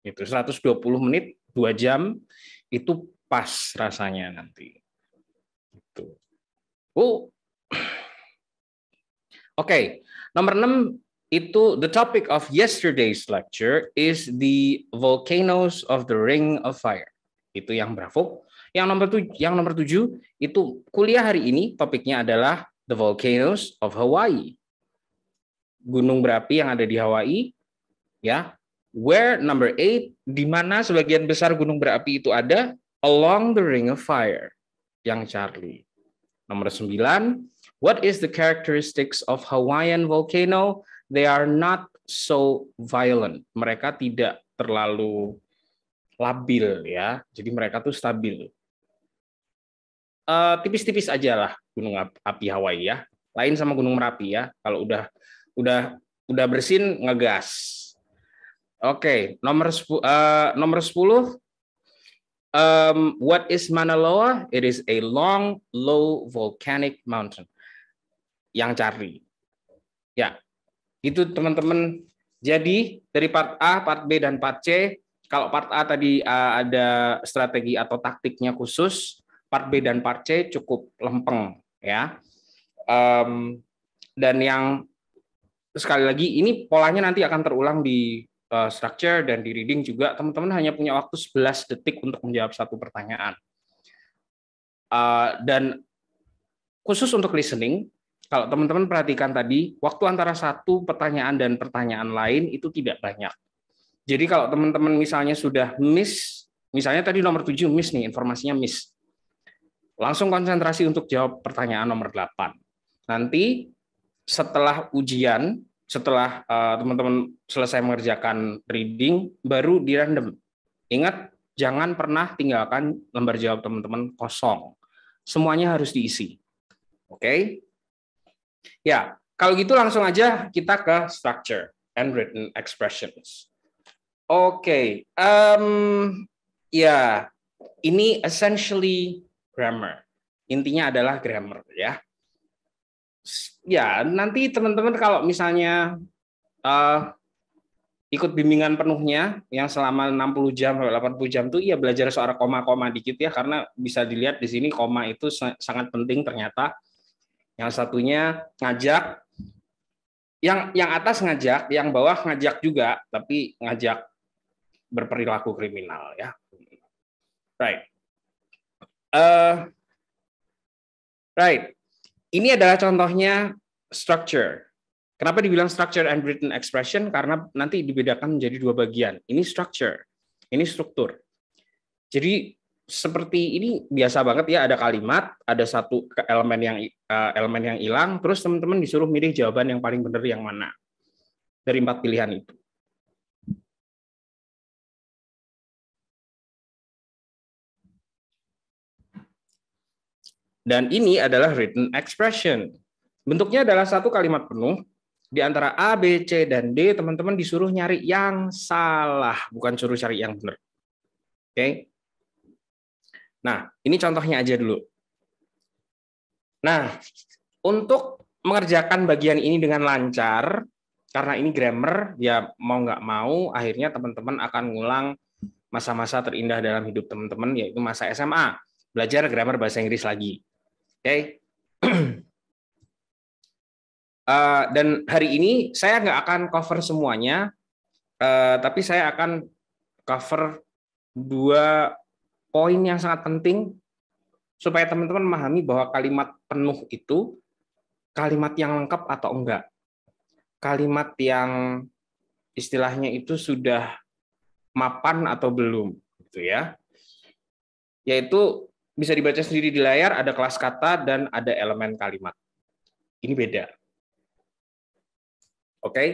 itu 120 menit dua jam itu pas rasanya nanti itu oh oke okay. nomor 6 itu the topic of yesterday's lecture is the volcanoes of the ring of fire itu yang bravo yang nomor tujuh yang nomor tujuh itu kuliah hari ini topiknya adalah the volcanoes of Hawaii. Gunung berapi yang ada di Hawaii, ya. Where number eight, di mana sebagian besar gunung berapi itu ada along the ring of fire, yang Charlie. Nomor sembilan, what is the characteristics of Hawaiian volcano? They are not so violent. Mereka tidak terlalu labil ya. Jadi mereka tuh stabil. Eh, tipis-tipis uh, aja lah gunung api Hawaii ya. Lain sama gunung Merapi ya. Kalau udah udah udah bersin ngegas. Oke, okay, nomor uh, nomor 10 um, what is Mauna Loa? It is a long low volcanic mountain. Yang cari. Ya. Itu teman-teman. Jadi dari part A, part B dan part C, kalau part A tadi eh, ada strategi atau taktiknya khusus, part B dan part C cukup lempeng ya. Um, dan yang sekali lagi ini polanya nanti akan terulang di uh, structure dan di reading juga. Teman-teman hanya punya waktu 11 detik untuk menjawab satu pertanyaan. Uh, dan khusus untuk listening, kalau teman-teman perhatikan tadi, waktu antara satu pertanyaan dan pertanyaan lain itu tidak banyak. Jadi kalau teman-teman misalnya sudah miss, misalnya tadi nomor 7 miss nih, informasinya miss. Langsung konsentrasi untuk jawab pertanyaan nomor 8. Nanti setelah ujian, setelah eh, teman-teman selesai mengerjakan reading, baru di random. Ingat, jangan pernah tinggalkan lembar jawab teman-teman kosong. Semuanya harus diisi. Oke? Okay? Ya, kalau gitu langsung aja kita ke structure and written expressions. Oke, okay. um, ya ini essentially grammar. Intinya adalah grammar ya. Ya, nanti teman-teman kalau misalnya uh, ikut bimbingan penuhnya yang selama 60 jam sampai 80 jam tuh ya belajar soal koma-koma dikit ya karena bisa dilihat di sini koma itu sangat penting ternyata. Yang satunya ngajak yang yang atas ngajak, yang bawah ngajak juga tapi ngajak berperilaku kriminal ya. Right. Uh, right. Ini adalah contohnya structure. Kenapa dibilang structure and written expression? Karena nanti dibedakan menjadi dua bagian. Ini structure, ini struktur. Jadi seperti ini biasa banget ya ada kalimat, ada satu elemen yang uh, elemen yang hilang, terus teman-teman disuruh milih jawaban yang paling benar yang mana dari empat pilihan itu. Dan ini adalah written expression. Bentuknya adalah satu kalimat penuh. Di antara A, B, C, dan D, teman-teman disuruh nyari yang salah, bukan suruh cari yang benar. Oke? Okay? Nah, ini contohnya aja dulu. Nah, untuk mengerjakan bagian ini dengan lancar, karena ini grammar, ya mau nggak mau, akhirnya teman-teman akan ngulang masa-masa terindah dalam hidup teman-teman, yaitu masa SMA. Belajar grammar bahasa Inggris lagi. Okay? uh, eh, dan hari ini saya nggak akan cover semuanya, uh, tapi saya akan cover dua poin yang sangat penting supaya teman-teman memahami bahwa kalimat penuh itu kalimat yang lengkap atau enggak. Kalimat yang istilahnya itu sudah mapan atau belum gitu ya. Yaitu bisa dibaca sendiri di layar, ada kelas kata dan ada elemen kalimat. Ini beda. Oke. Okay?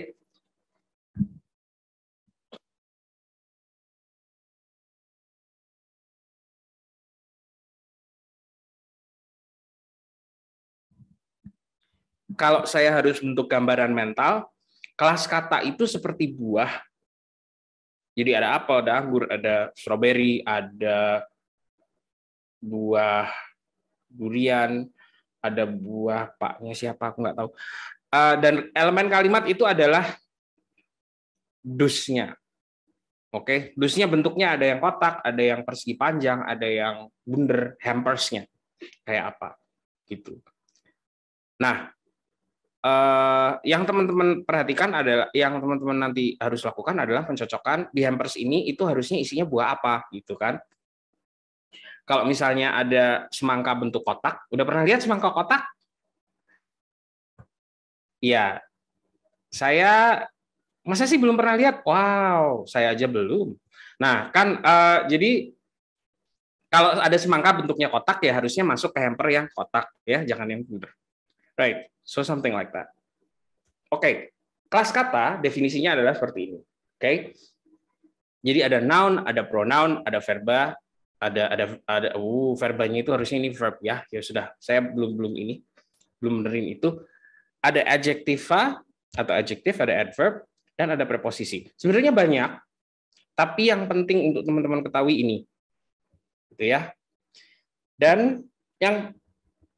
Kalau saya harus bentuk gambaran mental, kelas kata itu seperti buah. Jadi ada apel, ada anggur, ada stroberi, ada buah durian, ada buah paknya siapa aku nggak tahu. Eh, dan elemen kalimat itu adalah dusnya. Oke, okay? dusnya bentuknya ada yang kotak, ada yang persegi panjang, ada yang bundar, hampersnya kayak apa gitu. Nah, eh, yang teman-teman perhatikan adalah yang teman-teman nanti harus lakukan adalah pencocokan di hampers ini itu harusnya isinya buah apa gitu kan kalau misalnya ada semangka bentuk kotak, udah pernah lihat semangka kotak? Iya. Saya masa sih belum pernah lihat? Wow, saya aja belum. Nah, kan uh, jadi kalau ada semangka bentuknya kotak ya harusnya masuk ke hamper yang kotak ya, jangan yang bundar. Right. So something like that. Oke. Okay. Kelas kata definisinya adalah seperti ini. Oke. Okay? Jadi ada noun, ada pronoun, ada verba, ada ada ada uh verbanya itu harusnya ini verb ya ya sudah saya belum belum ini belum benerin itu ada adjektiva atau adjektif ada adverb dan ada preposisi sebenarnya banyak tapi yang penting untuk teman-teman ketahui ini gitu ya dan yang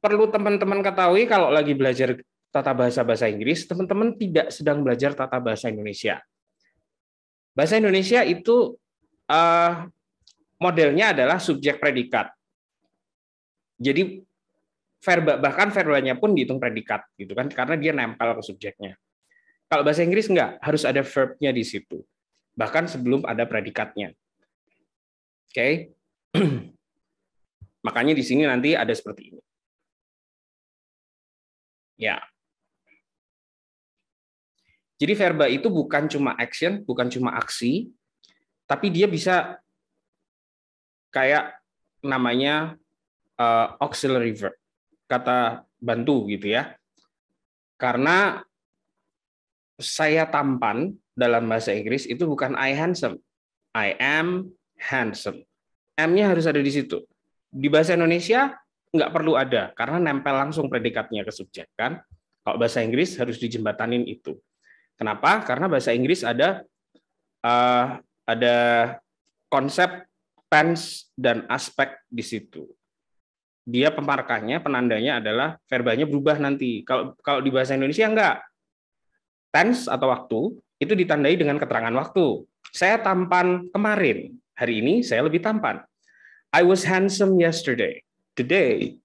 perlu teman-teman ketahui kalau lagi belajar tata bahasa bahasa Inggris teman-teman tidak sedang belajar tata bahasa Indonesia bahasa Indonesia itu uh, modelnya adalah subjek predikat. Jadi verba bahkan verbalnya pun dihitung predikat gitu kan karena dia nempel ke subjeknya. Kalau bahasa Inggris enggak, harus ada verbnya di situ. Bahkan sebelum ada predikatnya. Oke. Okay? Makanya di sini nanti ada seperti ini. Ya. Jadi verba itu bukan cuma action, bukan cuma aksi, tapi dia bisa kayak namanya uh, auxiliary verb, kata bantu gitu ya. Karena saya tampan dalam bahasa Inggris itu bukan I handsome, I am handsome. M-nya harus ada di situ. Di bahasa Indonesia nggak perlu ada karena nempel langsung predikatnya ke subjek kan. Kalau bahasa Inggris harus dijembatanin itu. Kenapa? Karena bahasa Inggris ada uh, ada konsep pens dan aspek di situ. Dia pemarkahnya, penandanya adalah verbanya berubah nanti. Kalau kalau di bahasa Indonesia enggak. Tense atau waktu itu ditandai dengan keterangan waktu. Saya tampan kemarin. Hari ini saya lebih tampan. I was handsome yesterday. Today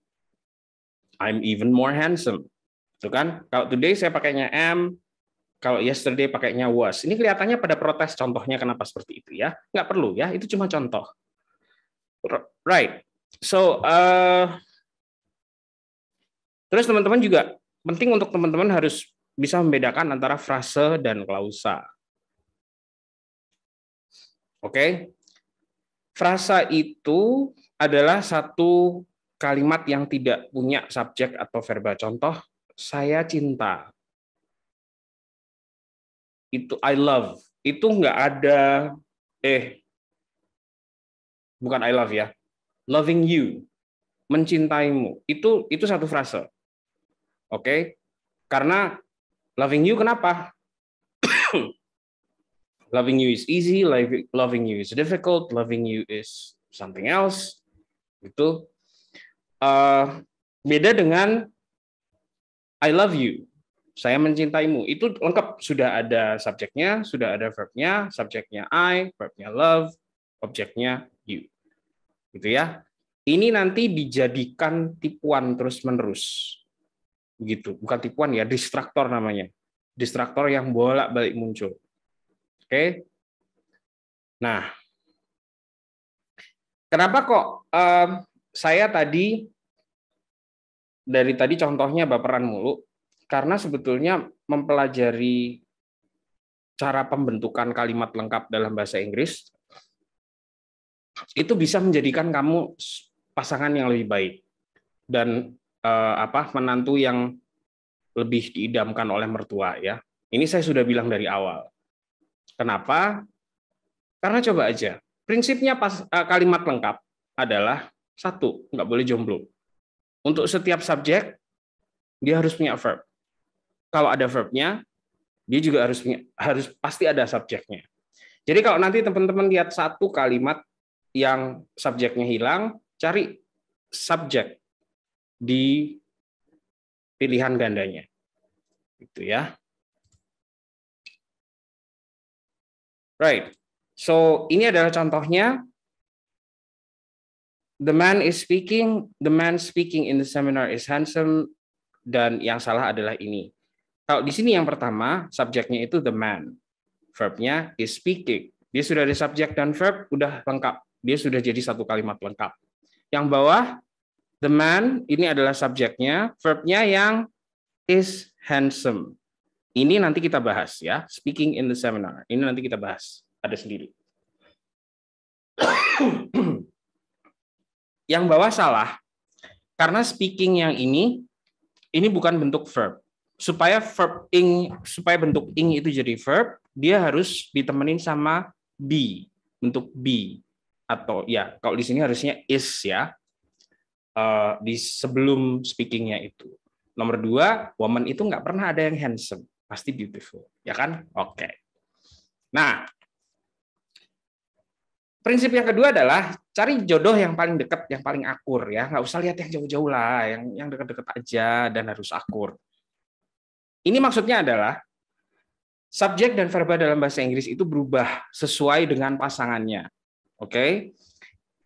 I'm even more handsome. Itu kan? Kalau today saya pakainya am, kalau yesterday pakainya was. Ini kelihatannya pada protes contohnya kenapa seperti itu ya. Nggak perlu ya, itu cuma contoh. Right. So uh, terus teman-teman juga penting untuk teman-teman harus bisa membedakan antara frase dan klausa. Oke. Okay? Frasa itu adalah satu kalimat yang tidak punya subjek atau verba. Contoh, saya cinta. Itu I love. Itu nggak ada eh bukan I love ya. Loving you, mencintaimu. Itu itu satu frase. Oke? Okay? Karena loving you kenapa? loving you is easy, loving you is difficult, loving you is something else. Itu uh, eh, beda dengan I love you. Saya mencintaimu. Itu lengkap sudah ada subjeknya, sudah ada verbnya, subjeknya I, verbnya love, objeknya gitu ya. Ini nanti dijadikan tipuan terus-menerus. Begitu, bukan tipuan ya, distraktor namanya. Distraktor yang bolak-balik muncul. Oke. Nah, kenapa kok um, saya tadi dari tadi contohnya baperan mulu? Karena sebetulnya mempelajari cara pembentukan kalimat lengkap dalam bahasa Inggris itu bisa menjadikan kamu pasangan yang lebih baik dan eh, apa menantu yang lebih diidamkan oleh mertua ya. Ini saya sudah bilang dari awal. Kenapa? Karena coba aja. Prinsipnya pas eh, kalimat lengkap adalah satu, nggak boleh jomblo. Untuk setiap subjek dia harus punya verb. Kalau ada verbnya, dia juga harus punya, harus pasti ada subjeknya. Jadi kalau nanti teman-teman lihat satu kalimat yang subjeknya hilang, cari subjek di pilihan gandanya. Itu ya. Right. So, ini adalah contohnya the man is speaking, the man speaking in the seminar is handsome, dan yang salah adalah ini. Kalau di sini yang pertama, subjeknya itu the man. Verbnya is speaking. Dia sudah ada subjek dan verb, udah lengkap. Dia sudah jadi satu kalimat lengkap. Yang bawah, the man, ini adalah subjeknya. Verbnya yang is handsome. Ini nanti kita bahas ya. Speaking in the seminar. Ini nanti kita bahas. Ada sendiri. yang bawah salah. Karena speaking yang ini, ini bukan bentuk verb supaya verb ing supaya bentuk ing itu jadi verb dia harus ditemenin sama be bentuk be atau ya kalau di sini harusnya is ya uh, di sebelum speakingnya itu nomor dua woman itu nggak pernah ada yang handsome pasti beautiful ya kan oke okay. nah prinsip yang kedua adalah cari jodoh yang paling dekat yang paling akur ya nggak usah lihat yang jauh-jauh lah yang yang dekat-dekat aja dan harus akur ini maksudnya adalah subjek dan verba dalam bahasa Inggris itu berubah sesuai dengan pasangannya Oke. Okay?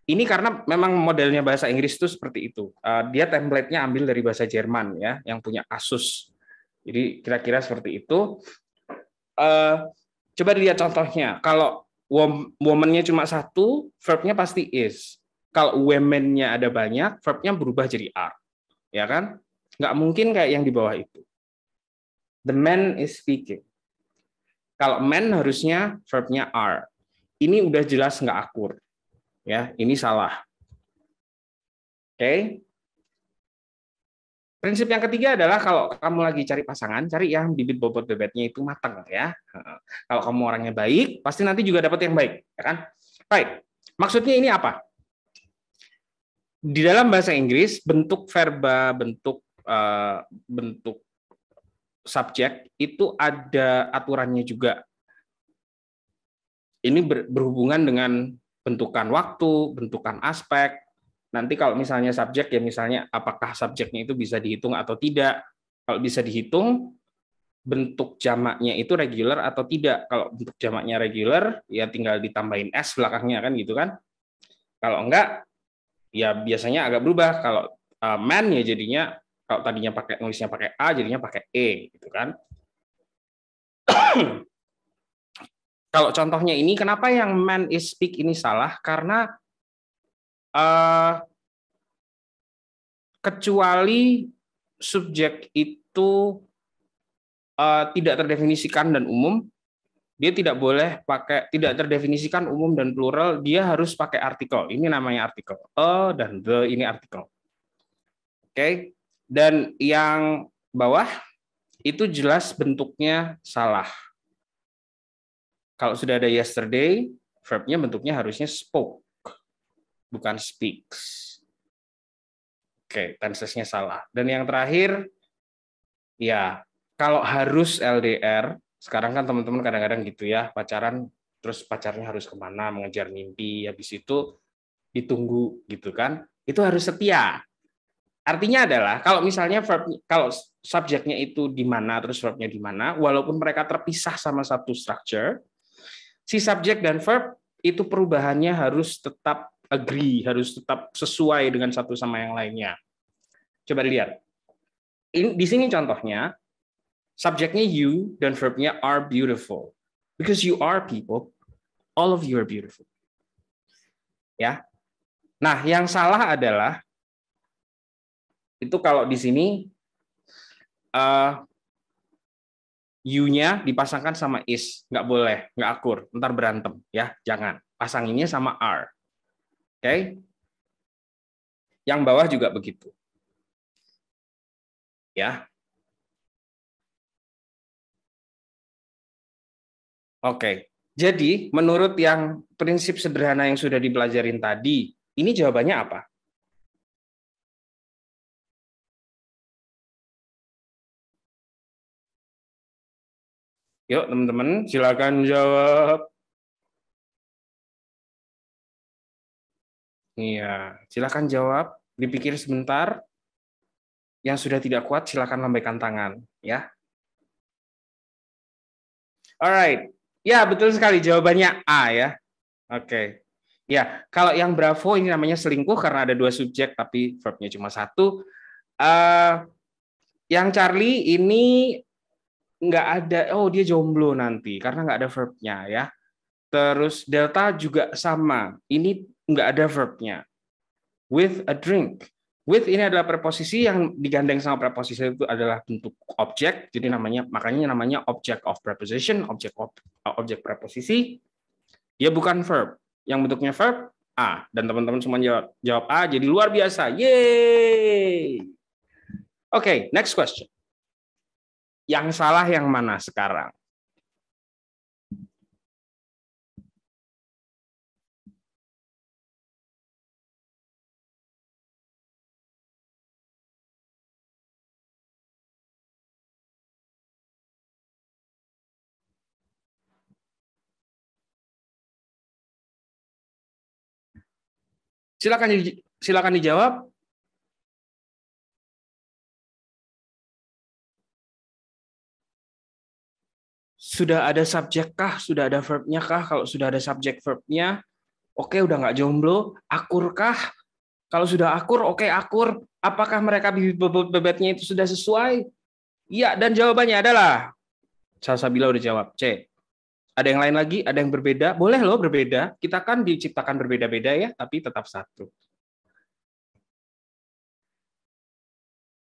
Ini karena memang modelnya bahasa Inggris itu seperti itu. Uh, dia template-nya ambil dari bahasa Jerman ya, yang punya Asus. Jadi kira-kira seperti itu. Uh, coba lihat contohnya. Kalau woman-nya cuma satu, verb-nya pasti is. Kalau women-nya ada banyak, verb-nya berubah jadi are. Ya kan? Nggak mungkin kayak yang di bawah itu. The man is speaking. Kalau man harusnya verb-nya are ini udah jelas nggak akur. Ya, ini salah. Oke. Okay. Prinsip yang ketiga adalah kalau kamu lagi cari pasangan, cari yang bibit bobot bebetnya itu matang ya. Kalau kamu orangnya baik, pasti nanti juga dapat yang baik, ya kan? Baik. Maksudnya ini apa? Di dalam bahasa Inggris, bentuk verba, bentuk eh, bentuk subjek itu ada aturannya juga ini berhubungan dengan bentukan waktu, bentukan aspek. Nanti kalau misalnya subjek ya misalnya apakah subjeknya itu bisa dihitung atau tidak. Kalau bisa dihitung, bentuk jamaknya itu reguler atau tidak. Kalau bentuk jamaknya reguler, ya tinggal ditambahin S belakangnya kan gitu kan. Kalau enggak, ya biasanya agak berubah. Kalau eh, man ya jadinya, kalau tadinya pakai nulisnya pakai A, jadinya pakai E gitu kan kalau contohnya ini, kenapa yang man is speak ini salah? Karena uh, kecuali subjek itu uh, tidak terdefinisikan dan umum, dia tidak boleh pakai tidak terdefinisikan umum dan plural, dia harus pakai artikel. Ini namanya artikel a e dan the ini artikel. Oke. Okay? Dan yang bawah itu jelas bentuknya salah kalau sudah ada yesterday, verbnya bentuknya harusnya spoke, bukan speaks. Oke, tensesnya salah. Dan yang terakhir, ya kalau harus LDR, sekarang kan teman-teman kadang-kadang gitu ya, pacaran, terus pacarnya harus kemana, mengejar mimpi, habis itu ditunggu gitu kan, itu harus setia. Artinya adalah kalau misalnya verb kalau subjeknya itu di mana terus verbnya di mana, walaupun mereka terpisah sama satu structure, si subjek dan verb itu perubahannya harus tetap agree, harus tetap sesuai dengan satu sama yang lainnya. Coba lihat, di sini contohnya, subjeknya you dan verbnya are beautiful. Because you are people, all of you are beautiful. Ya. Nah, yang salah adalah itu kalau di sini uh, u nya dipasangkan sama is, nggak boleh, nggak akur, ntar berantem ya, jangan. Pasanginnya sama r Oke? Okay? Yang bawah juga begitu. Ya. Oke. Okay. Jadi, menurut yang prinsip sederhana yang sudah dipelajarin tadi, ini jawabannya apa? Yuk teman-teman silakan jawab. Iya, silakan jawab. Dipikir sebentar. Yang sudah tidak kuat silakan lambaikan tangan, ya. Alright. Ya, betul sekali jawabannya A ya. Oke. Okay. Ya, kalau yang bravo ini namanya selingkuh karena ada dua subjek tapi verbnya cuma satu. Uh, yang Charlie ini nggak ada oh dia jomblo nanti karena nggak ada verbnya ya. Terus delta juga sama. Ini nggak ada verbnya. With a drink. With ini adalah preposisi yang digandeng sama preposisi itu adalah bentuk objek. Jadi namanya makanya namanya object of preposition, object of, uh, object preposisi. Ya bukan verb. Yang bentuknya verb A dan teman-teman semua jawab jawab A jadi luar biasa. yay Oke, okay, next question yang salah yang mana sekarang? Silakan silakan dijawab. sudah ada subjek kah, sudah ada verbnya kah? Kalau sudah ada subjek verbnya, oke okay, udah nggak jomblo. Akur kah? Kalau sudah akur, oke okay, akur. Apakah mereka bibit bebetnya itu sudah sesuai? Iya, dan jawabannya adalah Salsabila udah jawab C. Ada yang lain lagi? Ada yang berbeda? Boleh loh berbeda. Kita kan diciptakan berbeda-beda ya, tapi tetap satu.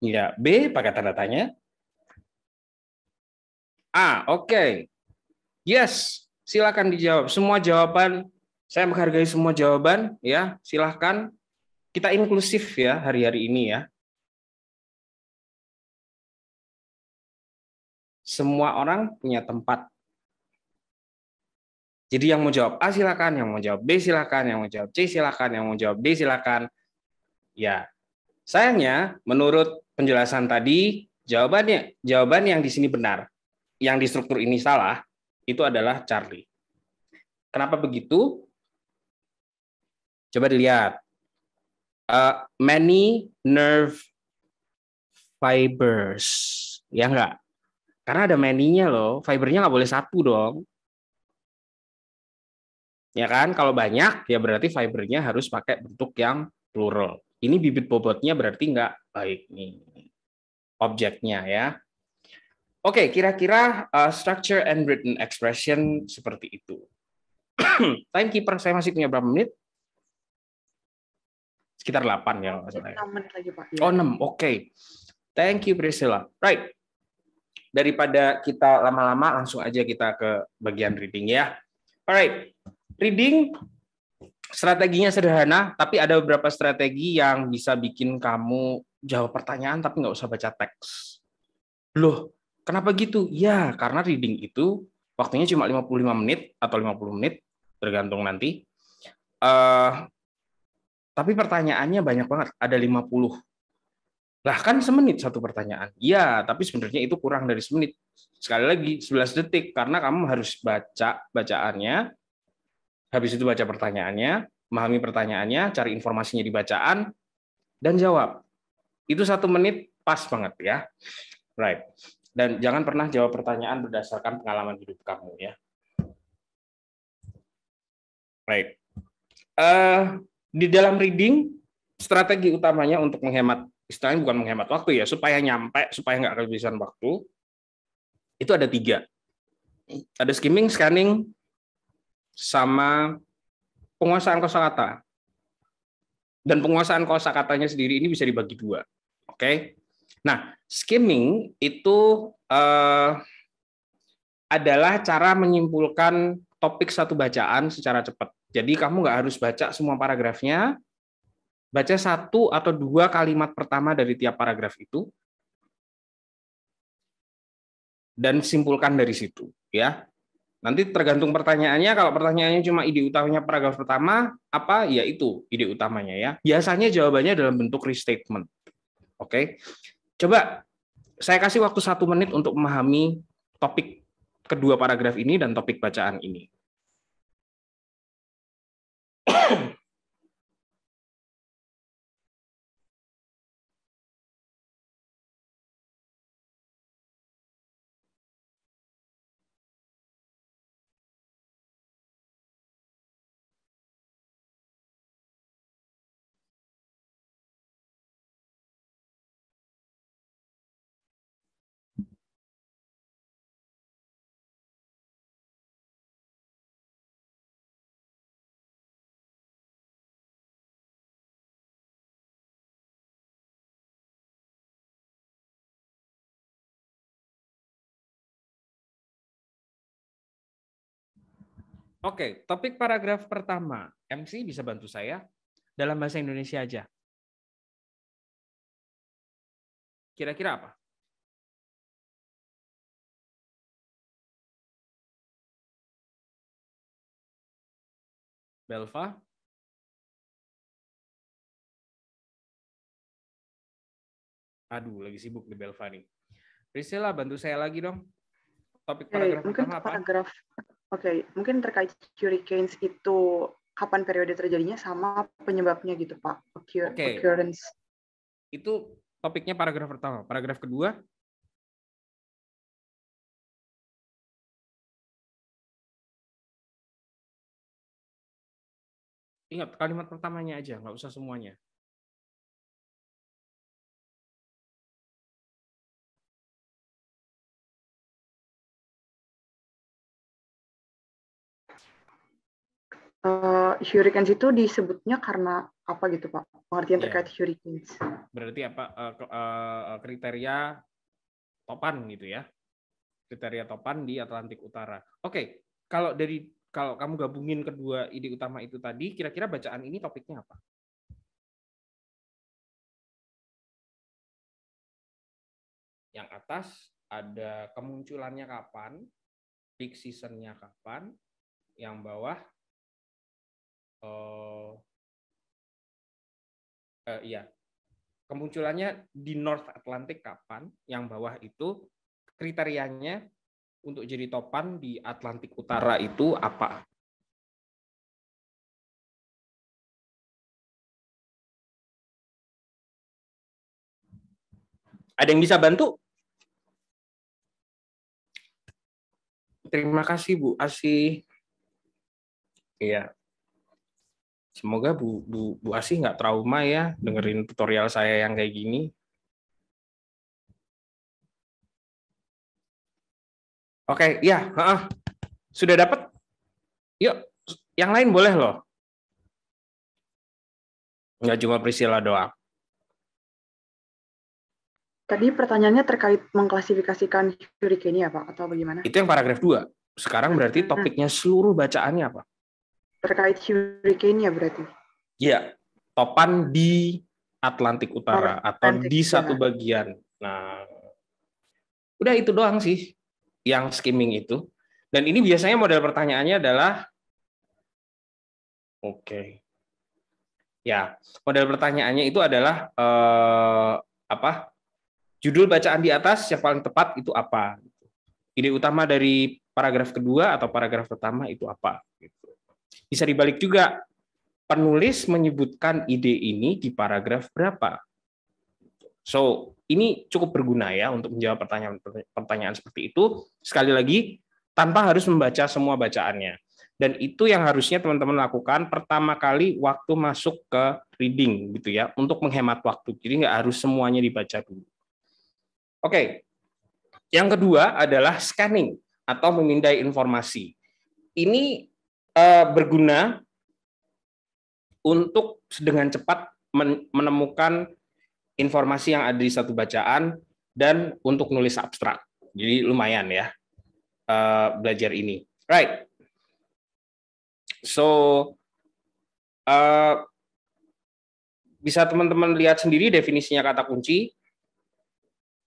Ya, B pakai tanda tanya. A. Oke. Okay. Yes, silakan dijawab. Semua jawaban saya menghargai semua jawaban ya. silakan kita inklusif ya hari-hari ini ya. Semua orang punya tempat. Jadi yang mau jawab A silakan, yang mau jawab B silakan, yang mau jawab C silakan, yang mau jawab D silakan. Ya. Sayangnya menurut penjelasan tadi jawabannya jawaban yang di sini benar yang di struktur ini salah itu adalah Charlie. Kenapa begitu? Coba dilihat. Uh, many nerve fibers, ya enggak? Karena ada many-nya loh, fibernya nggak boleh satu dong. Ya kan? Kalau banyak, ya berarti fibernya harus pakai bentuk yang plural. Ini bibit bobotnya berarti nggak baik nih objeknya ya. Oke, okay, kira-kira uh, structure and written expression seperti itu. Timekeeper saya masih punya berapa menit? Sekitar 8 ya Maksudnya. saya. 6 menit lagi Pak. Oh, 6. Oke. Okay. Thank you Priscilla. Right. Daripada kita lama-lama langsung aja kita ke bagian reading ya. Alright. Reading strateginya sederhana, tapi ada beberapa strategi yang bisa bikin kamu jawab pertanyaan tapi nggak usah baca teks. Loh, Kenapa gitu? Ya, karena reading itu waktunya cuma 55 menit atau 50 menit, tergantung nanti. Uh, tapi pertanyaannya banyak banget, ada 50. Lah kan semenit satu pertanyaan. Ya, tapi sebenarnya itu kurang dari semenit. Sekali lagi 11 detik karena kamu harus baca bacaannya, habis itu baca pertanyaannya, memahami pertanyaannya, cari informasinya di bacaan dan jawab. Itu satu menit pas banget ya. Right. Dan jangan pernah jawab pertanyaan berdasarkan pengalaman hidup kamu ya. Baik. Uh, di dalam reading strategi utamanya untuk menghemat istilahnya bukan menghemat waktu ya supaya nyampe supaya nggak kehabisan waktu itu ada tiga ada skimming scanning sama penguasaan kosakata dan penguasaan kosakatanya sendiri ini bisa dibagi dua oke okay? Nah, skimming itu eh, adalah cara menyimpulkan topik satu bacaan secara cepat. Jadi kamu nggak harus baca semua paragrafnya, baca satu atau dua kalimat pertama dari tiap paragraf itu, dan simpulkan dari situ ya nanti tergantung pertanyaannya kalau pertanyaannya cuma ide utamanya paragraf pertama apa ya itu ide utamanya ya biasanya jawabannya dalam bentuk restatement oke okay? Coba saya kasih waktu satu menit untuk memahami topik kedua paragraf ini dan topik bacaan ini. Oke, topik paragraf pertama. MC bisa bantu saya dalam bahasa Indonesia aja. Kira-kira apa? Belva? Aduh, lagi sibuk di Belva nih. Priscilla, bantu saya lagi dong. Topik paragraf hey, pertama apa? Paragraf Oke, okay. mungkin terkait hurricanes itu kapan periode terjadinya sama penyebabnya gitu Pak, Occur okay. occurrence. Itu topiknya paragraf pertama. Paragraf kedua, ingat kalimat pertamanya aja, nggak usah semuanya. uh, hurricanes itu disebutnya karena apa gitu Pak? Pengertian yeah. terkait hurricanes. Berarti apa uh, uh, kriteria topan gitu ya? Kriteria topan di Atlantik Utara. Oke, okay. kalau dari kalau kamu gabungin kedua ide utama itu tadi, kira-kira bacaan ini topiknya apa? Yang atas ada kemunculannya kapan, peak seasonnya kapan, yang bawah uh, uh, iya kemunculannya di North Atlantic kapan yang bawah itu kriterianya untuk jadi topan di Atlantik Utara itu apa Ada yang bisa bantu? Terima kasih Bu Asih. Iya. Semoga Bu Bu Bu Asi nggak trauma ya dengerin tutorial saya yang kayak gini. Oke, ya, uh, sudah dapat. Yuk, yang lain boleh loh. Nggak cuma Priscilla doang. Tadi pertanyaannya terkait mengklasifikasikan hurricane ya Pak, atau bagaimana? Itu yang paragraf 2. Sekarang berarti ah. topiknya seluruh bacaannya apa? terkait hurricane ya berarti. Iya, topan di Atlantik Utara oh, atau di Utara. satu bagian. Nah, udah itu doang sih yang skimming itu. Dan ini biasanya model pertanyaannya adalah Oke. Okay. Ya, model pertanyaannya itu adalah eh, apa? Judul bacaan di atas yang paling tepat itu apa? Ide utama dari paragraf kedua atau paragraf pertama itu apa? Gitu. Bisa dibalik juga, penulis menyebutkan ide ini di paragraf berapa. So, ini cukup berguna ya untuk menjawab pertanyaan-pertanyaan seperti itu. Sekali lagi, tanpa harus membaca semua bacaannya. Dan itu yang harusnya teman-teman lakukan pertama kali waktu masuk ke reading gitu ya, untuk menghemat waktu. Jadi nggak harus semuanya dibaca dulu. Oke, yang kedua adalah scanning atau memindai informasi. Ini Eh, berguna untuk dengan cepat menemukan informasi yang ada di satu bacaan dan untuk nulis abstrak. Jadi lumayan ya uh, belajar ini. Right. So uh, bisa teman-teman lihat sendiri definisinya kata kunci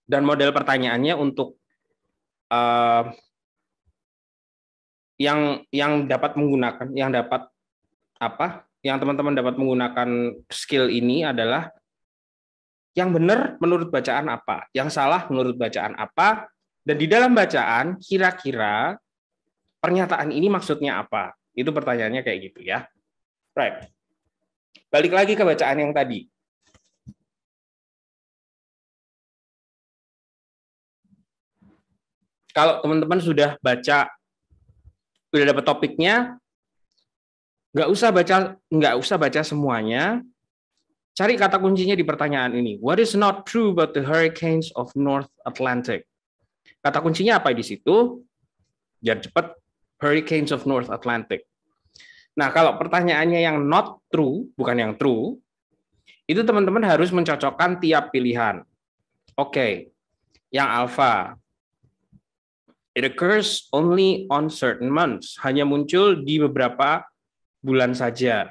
dan model pertanyaannya untuk uh, yang yang dapat menggunakan yang dapat apa yang teman-teman dapat menggunakan skill ini adalah yang benar menurut bacaan apa, yang salah menurut bacaan apa, dan di dalam bacaan kira-kira pernyataan ini maksudnya apa? Itu pertanyaannya kayak gitu ya. Right. Balik lagi ke bacaan yang tadi. Kalau teman-teman sudah baca udah dapat topiknya, nggak usah baca nggak usah baca semuanya. Cari kata kuncinya di pertanyaan ini. What is not true about the hurricanes of North Atlantic? Kata kuncinya apa di situ? Biar cepat. Hurricanes of North Atlantic. Nah, kalau pertanyaannya yang not true, bukan yang true, itu teman-teman harus mencocokkan tiap pilihan. Oke, okay, yang alpha. It occurs only on certain months, hanya muncul di beberapa bulan saja.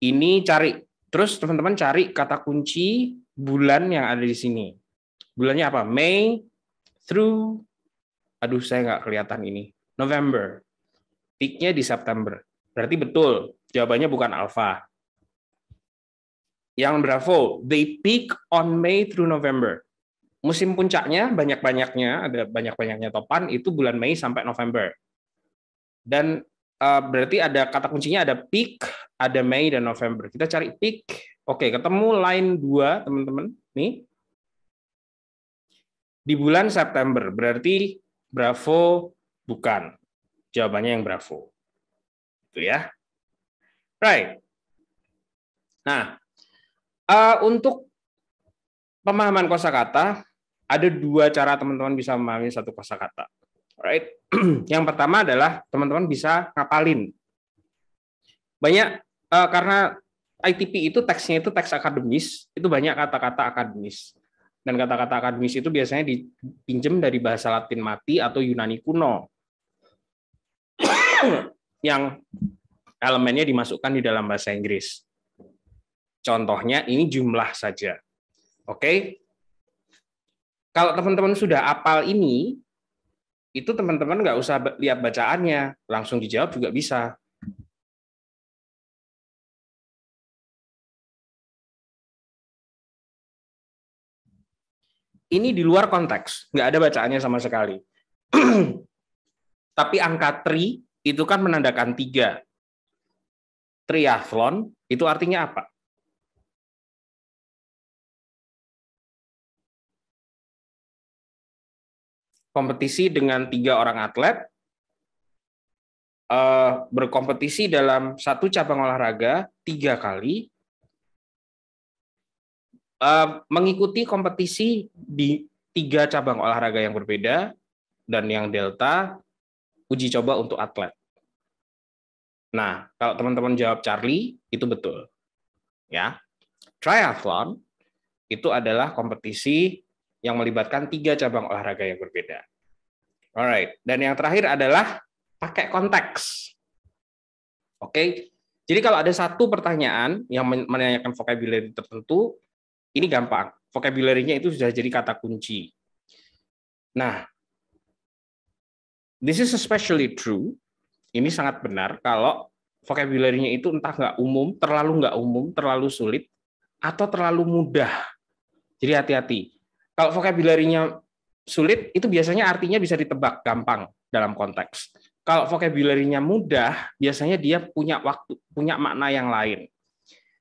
Ini cari, terus teman-teman cari kata kunci bulan yang ada di sini. Bulannya apa? May through, aduh saya nggak kelihatan ini, November. Peaknya di September. Berarti betul, jawabannya bukan Alpha. Yang Bravo, they peak on May through November. Musim puncaknya banyak-banyaknya ada banyak-banyaknya topan itu bulan Mei sampai November. Dan uh, berarti ada kata kuncinya ada peak, ada Mei dan November. Kita cari peak. Oke, ketemu line 2, teman-teman. Nih. Di bulan September, berarti Bravo bukan. Jawabannya yang Bravo. Itu ya. Right. Nah, uh, untuk pemahaman kosakata ada dua cara teman-teman bisa memahami satu kosakata. Right? yang pertama adalah teman-teman bisa ngapalin. Banyak uh, karena ITP itu teksnya itu teks akademis, itu banyak kata-kata akademis. Dan kata-kata akademis itu biasanya dipinjam dari bahasa Latin mati atau Yunani kuno. yang elemennya dimasukkan di dalam bahasa Inggris. Contohnya ini jumlah saja. Oke, kalau teman-teman sudah apal ini, itu teman-teman nggak usah lihat bacaannya, langsung dijawab juga bisa. Ini di luar konteks, nggak ada bacaannya sama sekali. Tapi angka tri itu kan menandakan tiga. Triathlon itu artinya apa? kompetisi dengan tiga orang atlet, eh, berkompetisi dalam satu cabang olahraga tiga kali, eh, mengikuti kompetisi di tiga cabang olahraga yang berbeda, dan yang delta, uji coba untuk atlet. Nah, kalau teman-teman jawab Charlie, itu betul. Ya. Triathlon itu adalah kompetisi yang melibatkan tiga cabang olahraga yang berbeda. Alright, dan yang terakhir adalah pakai konteks. Oke, okay? jadi kalau ada satu pertanyaan yang menanyakan vocabulary tertentu, ini gampang. Vocabulary-nya itu sudah jadi kata kunci. Nah, this is especially true. Ini sangat benar kalau vocabulary-nya itu entah nggak umum, terlalu nggak umum, terlalu sulit, atau terlalu mudah. Jadi hati-hati. Kalau vocabulary-nya sulit, itu biasanya artinya bisa ditebak gampang dalam konteks. Kalau vocabulary-nya mudah, biasanya dia punya waktu, punya makna yang lain.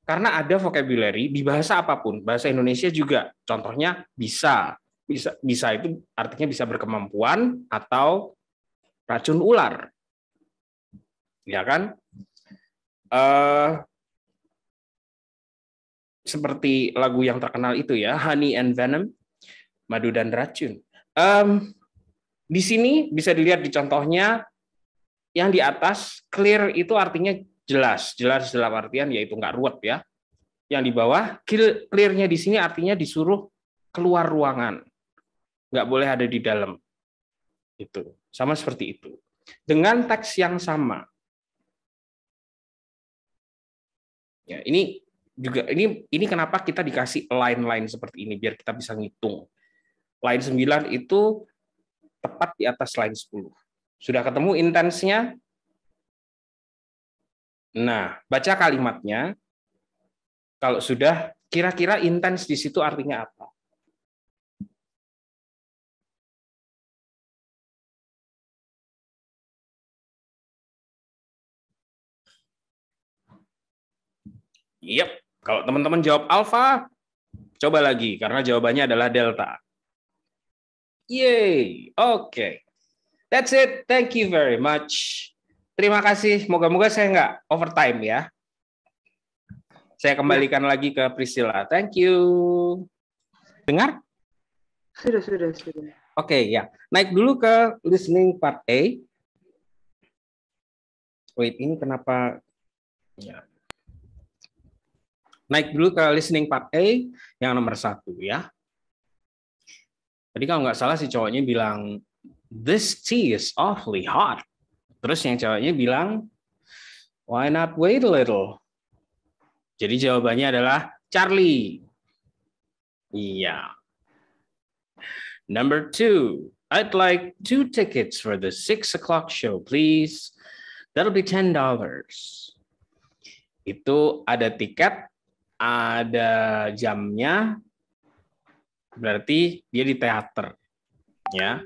Karena ada vocabulary di bahasa apapun, bahasa Indonesia juga. Contohnya bisa, bisa, bisa itu artinya bisa berkemampuan atau racun ular, ya kan? Uh, seperti lagu yang terkenal itu ya, Honey and Venom madu dan racun. Um, di sini bisa dilihat di contohnya yang di atas clear itu artinya jelas, jelas dalam artian yaitu nggak ruwet ya. Yang di bawah clearnya di sini artinya disuruh keluar ruangan, nggak boleh ada di dalam. Itu sama seperti itu. Dengan teks yang sama. Ya, ini juga ini ini kenapa kita dikasih line-line seperti ini biar kita bisa ngitung Line 9 itu tepat di atas line 10. Sudah ketemu intensnya? Nah, baca kalimatnya. Kalau sudah, kira-kira intens di situ artinya apa? Yep. Kalau teman-teman jawab alfa, coba lagi karena jawabannya adalah delta. Yay. Oke. Okay. That's it. Thank you very much. Terima kasih. Moga-moga saya nggak overtime ya. Saya ya. kembalikan ya. lagi ke Priscilla. Thank you. Dengar? Sudah, sudah, sudah. Oke, okay, ya. Naik dulu ke listening part A. Wait, ini kenapa? Ya. Naik dulu ke listening part A yang nomor satu ya. Tadi kalau nggak salah si cowoknya bilang, this tea is awfully hot. Terus yang cowoknya bilang, why not wait a little? Jadi jawabannya adalah Charlie. Iya. Number two, I'd like two tickets for the six o'clock show, please. That'll be ten dollars. Itu ada tiket, ada jamnya, Berarti dia di teater. Ya.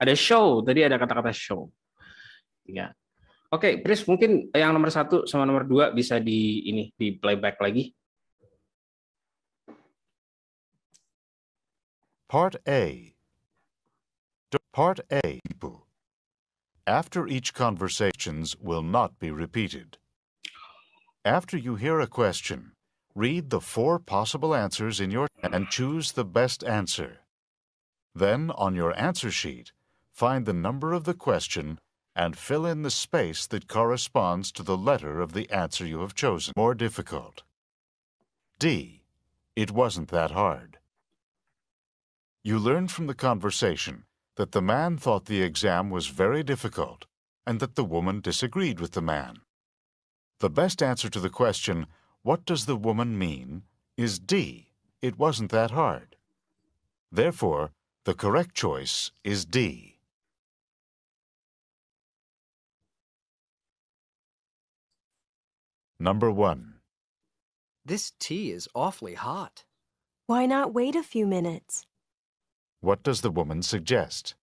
Ada show, tadi ada kata-kata show. Ya. Oke, Pris, mungkin yang nomor satu sama nomor dua bisa di ini di playback lagi. Part A. Part A. After each conversations will not be repeated. After you hear a question, Read the four possible answers in your and choose the best answer. Then, on your answer sheet, find the number of the question and fill in the space that corresponds to the letter of the answer you have chosen. More difficult. D. It wasn't that hard. You learned from the conversation that the man thought the exam was very difficult and that the woman disagreed with the man. The best answer to the question, what does the woman mean is D. It wasn't that hard. Therefore, the correct choice is D. Number 1. This tea is awfully hot. Why not wait a few minutes? What does the woman suggest?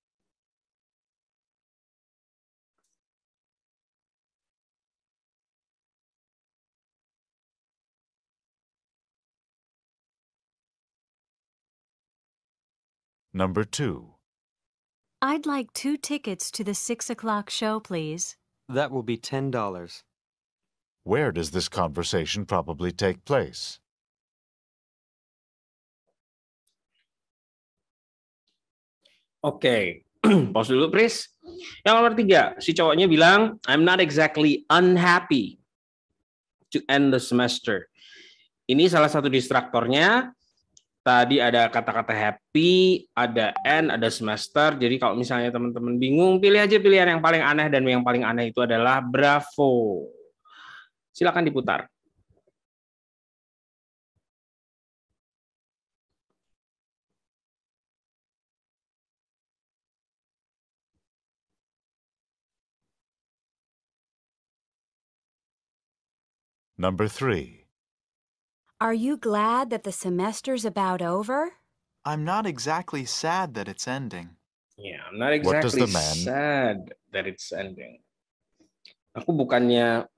Number two. I'd like two tickets to the six o'clock show, please. That will be ten dollars. Where does this conversation probably take place? Oke, okay. pause dulu, Pris. Yang nomor tiga, si cowoknya bilang, I'm not exactly unhappy to end the semester. Ini salah satu distraktornya tadi ada kata-kata happy, ada end, ada semester. Jadi kalau misalnya teman-teman bingung, pilih aja pilihan yang paling aneh dan yang paling aneh itu adalah bravo. Silakan diputar. Number three. Are you glad that the semester's about over? I'm not exactly sad that it's ending. Yeah, I'm not exactly sad that it's ending. Aku bukannya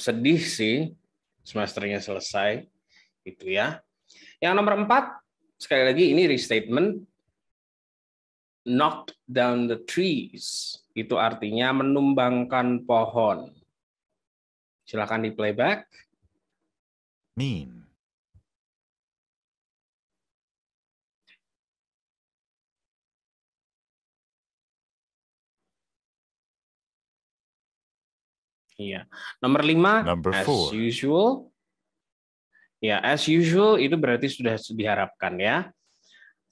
sedih sih semesternya selesai itu ya. Yang nomor empat sekali lagi ini restatement Knock down the trees itu artinya menumbangkan pohon. Silahkan di playback. Mean. Iya. Nomor lima, Number as four. usual. Ya, as usual itu berarti sudah diharapkan ya.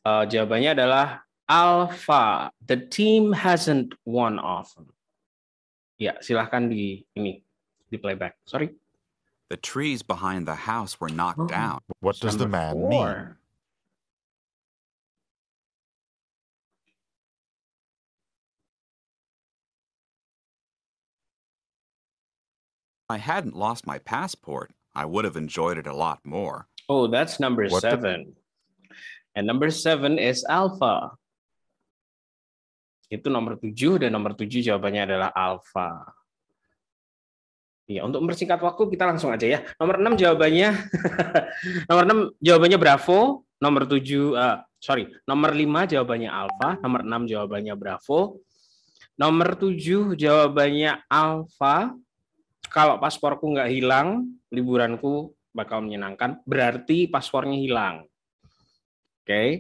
Uh, jawabannya adalah alpha. The team hasn't won often. Ya, silahkan di ini di playback. Sorry. The trees behind the house were knocked oh. down. What does the man four. mean? I hadn't lost my passport, I would have enjoyed it a lot more. Oh, that's number what seven. And number seven is alpha. Itu nomor tujuh dan nomor tujuh jawabannya adalah alpha. Ya, untuk mempersingkat waktu kita langsung aja ya. Nomor enam jawabannya nomor enam jawabannya Bravo, nomor tujuh, eh, sorry, nomor lima jawabannya Alpha, nomor enam jawabannya Bravo. Nomor tujuh jawabannya Alpha, kalau pasporku nggak hilang, liburanku bakal menyenangkan. Berarti paspornya hilang. Oke. Okay.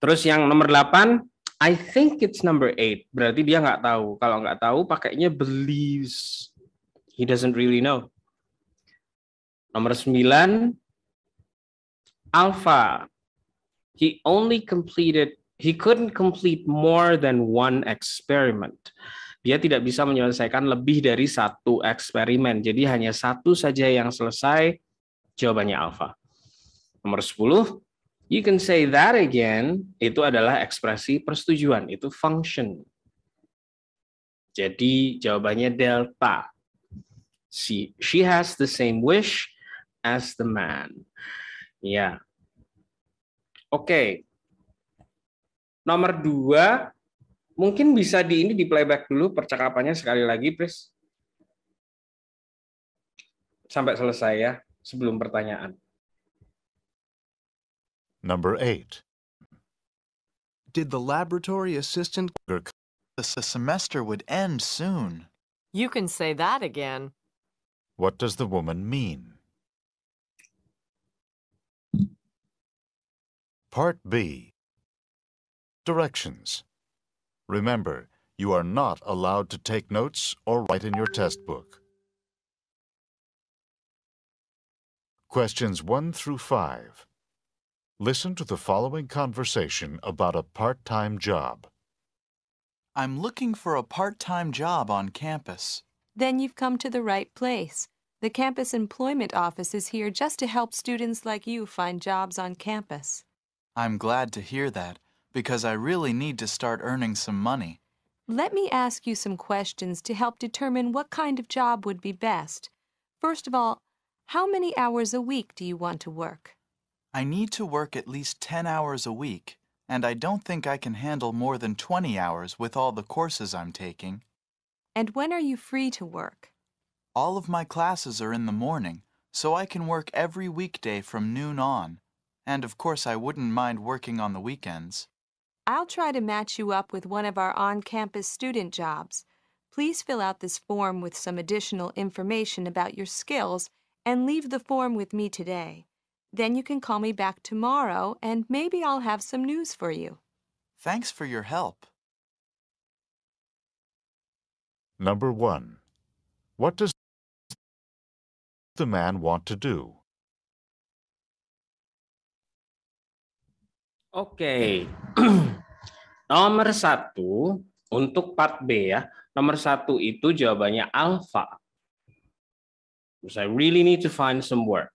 Terus yang nomor 8, I think it's number 8. Berarti dia nggak tahu. Kalau nggak tahu, pakainya believes. He doesn't really know. Nomor 9, Alpha. He only completed, he couldn't complete more than one experiment dia tidak bisa menyelesaikan lebih dari satu eksperimen. Jadi hanya satu saja yang selesai, jawabannya alfa. Nomor 10, you can say that again, itu adalah ekspresi persetujuan, itu function. Jadi jawabannya delta. She, she has the same wish as the man. Ya. Yeah. Oke. Okay. Nomor dua, Mungkin bisa di ini di playback dulu percakapannya sekali lagi, please. Sampai selesai ya sebelum pertanyaan. Number eight. Did the laboratory assistant the semester would end soon? You can say that again. What does the woman mean? Part B Directions Remember, you are not allowed to take notes or write in your test book. Questions 1 through 5. Listen to the following conversation about a part-time job. I'm looking for a part-time job on campus. Then you've come to the right place. The campus employment office is here just to help students like you find jobs on campus. I'm glad to hear that because I really need to start earning some money. Let me ask you some questions to help determine what kind of job would be best. First of all, how many hours a week do you want to work? I need to work at least 10 hours a week, and I don't think I can handle more than 20 hours with all the courses I'm taking. And when are you free to work? All of my classes are in the morning, so I can work every weekday from noon on. And of course, I wouldn't mind working on the weekends. I'll try to match you up with one of our on-campus student jobs. Please fill out this form with some additional information about your skills and leave the form with me today. Then you can call me back tomorrow and maybe I'll have some news for you. Thanks for your help. Number 1. What does the man want to do? Oke. Nomor satu untuk part B ya. Nomor satu itu jawabannya Alpha. I really need to find some work.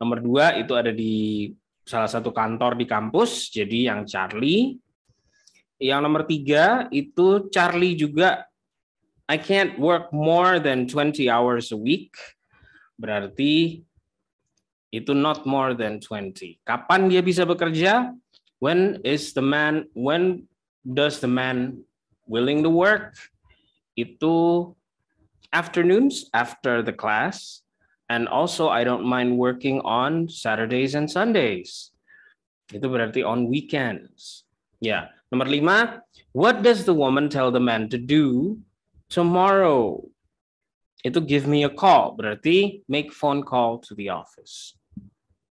Nomor dua itu ada di salah satu kantor di kampus. Jadi yang Charlie. Yang nomor tiga itu Charlie juga. I can't work more than 20 hours a week. Berarti itu not more than 20. Kapan dia bisa bekerja? When is the man when does the man willing to work? Itu afternoons after the class and also I don't mind working on Saturdays and Sundays. Itu berarti on weekends. Ya, yeah. nomor lima, what does the woman tell the man to do tomorrow? Itu give me a call, berarti make phone call to the office.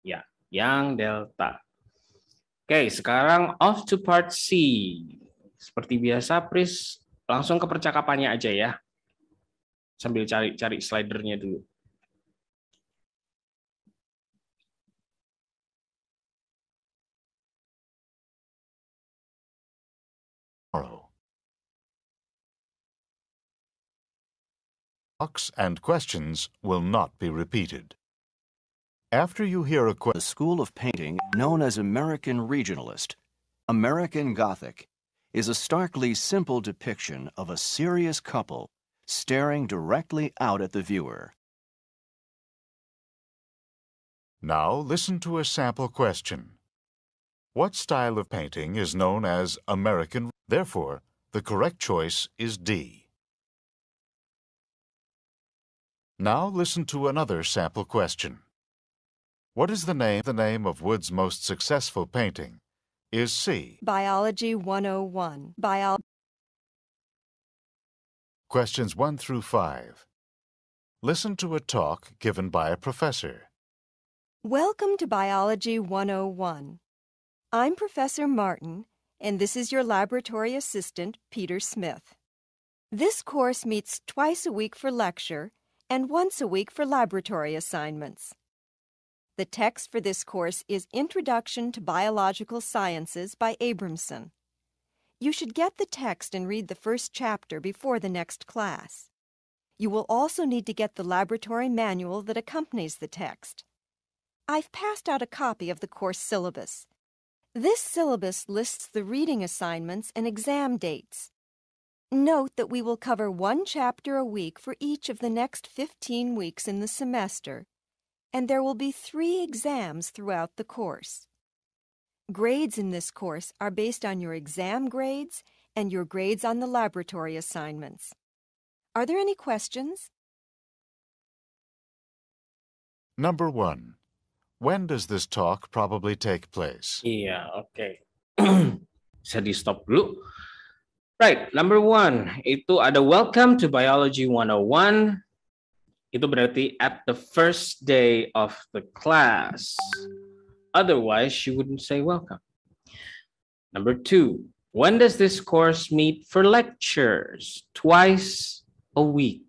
Ya, yeah. yang delta. Oke, sekarang off to part C. Seperti biasa, Pris, langsung ke percakapannya aja ya. Sambil cari-cari slidernya dulu. Talks and questions will not be repeated. After you hear a question, the school of painting, known as American Regionalist, American Gothic, is a starkly simple depiction of a serious couple staring directly out at the viewer. Now listen to a sample question. What style of painting is known as American? Therefore, the correct choice is D. Now listen to another sample question. What is the name the name of Wood's most successful painting? Is C. Biology 101. Bio Questions 1 through 5. Listen to a talk given by a professor. Welcome to Biology 101. I'm Professor Martin, and this is your laboratory assistant, Peter Smith. This course meets twice a week for lecture and once a week for laboratory assignments. The text for this course is Introduction to Biological Sciences by Abramson. You should get the text and read the first chapter before the next class. You will also need to get the laboratory manual that accompanies the text. I've passed out a copy of the course syllabus. This syllabus lists the reading assignments and exam dates. Note that we will cover one chapter a week for each of the next 15 weeks in the semester and there will be three exams throughout the course. Grades in this course are based on your exam grades and your grades on the laboratory assignments. Are there any questions? Number one, when does this talk probably take place? Yeah, okay. Bisa di stop dulu. Right, number one, itu ada welcome to biology 101 Itu berarti at the first day of the class. Otherwise, she wouldn't say welcome. Number two, when does this course meet for lectures? Twice a week.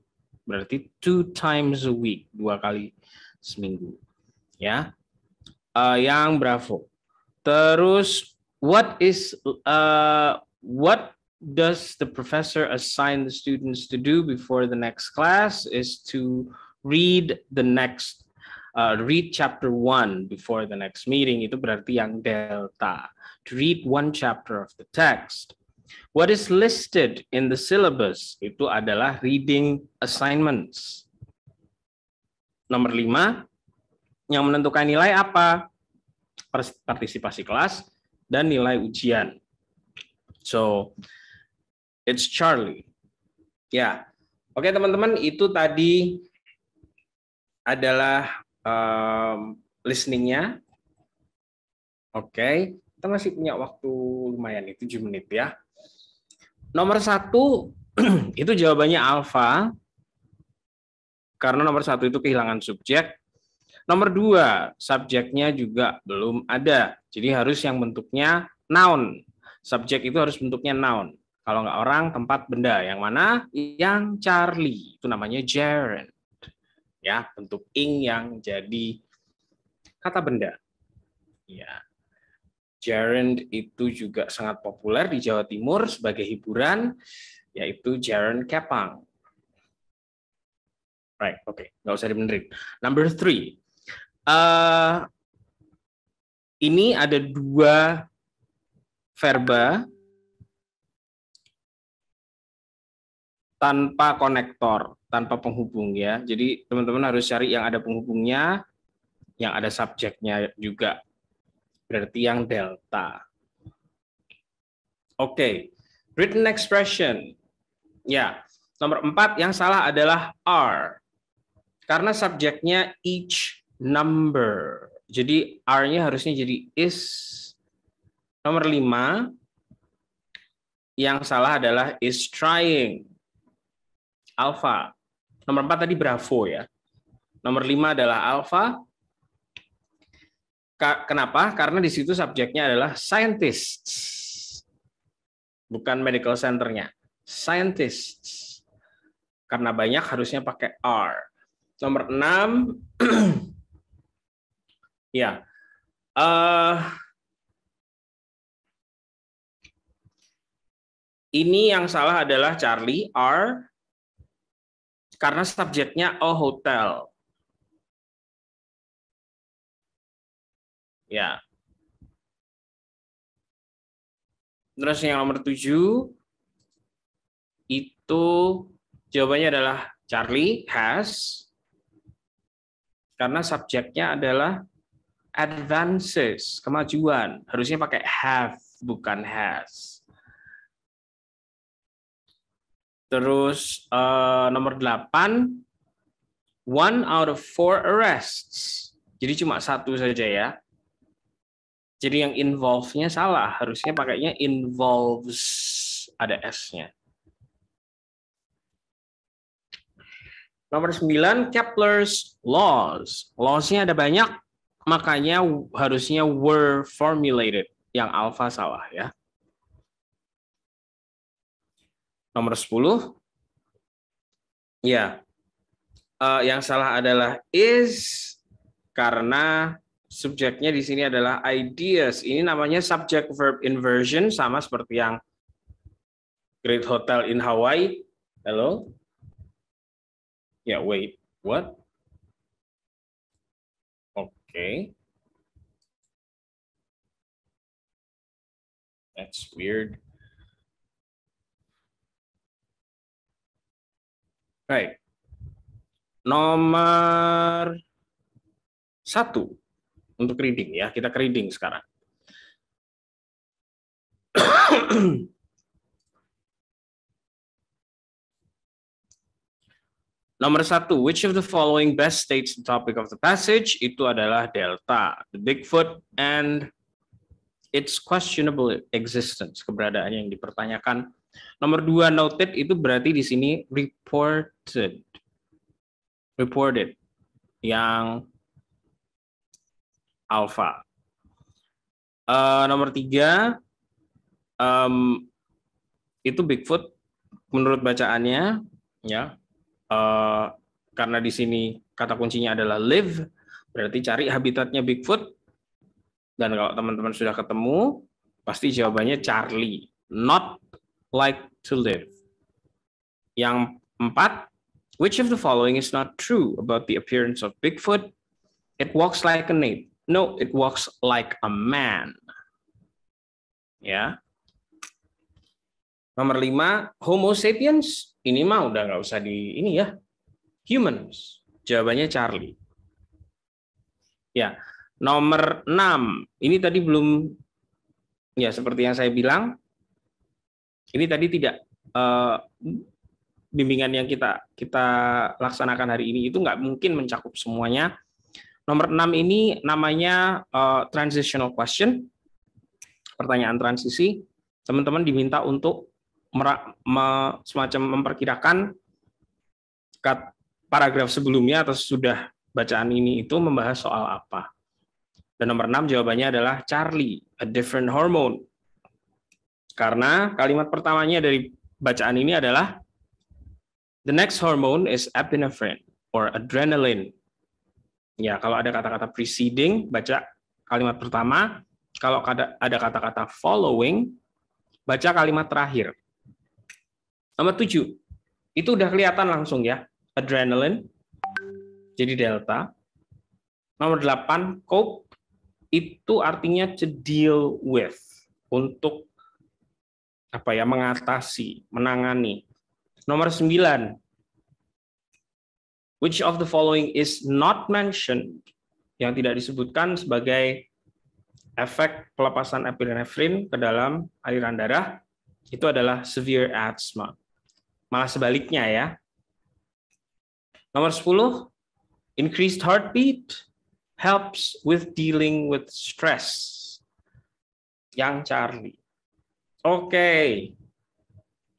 Berarti two times a week, dua kali seminggu. Ya. Uh, yang bravo. Terus what is uh, what does the professor assign the students to do before the next class is to read the next uh, read chapter one before the next meeting itu berarti yang delta to read one chapter of the text what is listed in the syllabus itu adalah reading assignments nomor lima yang menentukan nilai apa partisipasi kelas dan nilai ujian so It's Charlie. Ya. Oke, teman-teman, itu tadi adalah um, listening-nya. Oke, kita masih punya waktu lumayan itu 7 menit ya. Nomor satu itu jawabannya alfa, karena nomor satu itu kehilangan subjek. Nomor dua, subjeknya juga belum ada. Jadi harus yang bentuknya noun. Subjek itu harus bentuknya noun. Kalau nggak orang, tempat, benda. Yang mana? Yang Charlie. Itu namanya gerund. Ya, bentuk ing yang jadi kata benda. Ya. Gerund itu juga sangat populer di Jawa Timur sebagai hiburan, yaitu gerund kepang. Right, oke, okay. nggak usah dimenerin. Number three, uh, ini ada dua verba tanpa konektor, tanpa penghubung ya. Jadi teman-teman harus cari yang ada penghubungnya, yang ada subjeknya juga. Berarti yang delta. Oke, okay. written expression. Ya, nomor empat yang salah adalah R. Karena subjeknya each number. Jadi R-nya harusnya jadi is. Nomor lima yang salah adalah is trying Alpha. Nomor empat tadi Bravo ya. Nomor lima adalah Alpha. Kenapa? Karena di situ subjeknya adalah scientist, Bukan medical centernya. Scientist, Karena banyak harusnya pakai R. Nomor enam, Ya. Uh, ini yang salah adalah Charlie R karena subjeknya oh hotel. Ya. Terus yang nomor tujuh itu jawabannya adalah Charlie has karena subjeknya adalah advances, kemajuan. Harusnya pakai have bukan has. Terus uh, nomor 8 one out of four arrests. Jadi cuma satu saja ya. Jadi yang involve-nya salah, harusnya pakainya involves ada S-nya. Nomor 9 Kepler's laws. Laws-nya ada banyak, makanya harusnya were formulated. Yang alfa salah ya. nomor 10. Ya. Uh, yang salah adalah is karena subjeknya di sini adalah ideas. Ini namanya subject verb inversion sama seperti yang Great Hotel in Hawaii. Hello. Ya, yeah, wait. What? Oke. Okay. That's weird. Baik. Nomor satu untuk reading ya, kita ke reading sekarang. Nomor satu, which of the following best states the topic of the passage? Itu adalah delta, the Bigfoot, and its questionable existence, keberadaannya yang dipertanyakan Nomor dua noted itu berarti di sini reported. Reported yang alpha. Uh, nomor tiga um, itu Bigfoot menurut bacaannya ya uh, karena di sini kata kuncinya adalah live berarti cari habitatnya Bigfoot dan kalau teman-teman sudah ketemu pasti jawabannya Charlie not like to live. Yang empat, which of the following is not true about the appearance of Bigfoot? It walks like an ape. No, it walks like a man. Ya. Nomor lima, Homo sapiens. Ini mah udah nggak usah di ini ya. Humans. Jawabannya Charlie. Ya. Nomor enam, ini tadi belum ya seperti yang saya bilang ini tadi tidak uh, bimbingan yang kita kita laksanakan hari ini itu nggak mungkin mencakup semuanya. Nomor enam ini namanya uh, transitional question, pertanyaan transisi. Teman-teman diminta untuk me, semacam memperkirakan kat, paragraf sebelumnya atau sudah bacaan ini itu membahas soal apa. Dan nomor enam jawabannya adalah Charlie, a different hormone karena kalimat pertamanya dari bacaan ini adalah the next hormone is epinephrine or adrenaline. Ya, kalau ada kata-kata preceding, baca kalimat pertama. Kalau ada kata-kata following, baca kalimat terakhir. Nomor tujuh, itu udah kelihatan langsung ya, adrenaline, jadi delta. Nomor delapan, cope, itu artinya to deal with, untuk apa ya mengatasi, menangani. Nomor sembilan, which of the following is not mentioned yang tidak disebutkan sebagai efek pelepasan epinefrin ke dalam aliran darah itu adalah severe asthma. Malah sebaliknya ya. Nomor sepuluh increased heartbeat helps with dealing with stress. Yang Charlie. Oke.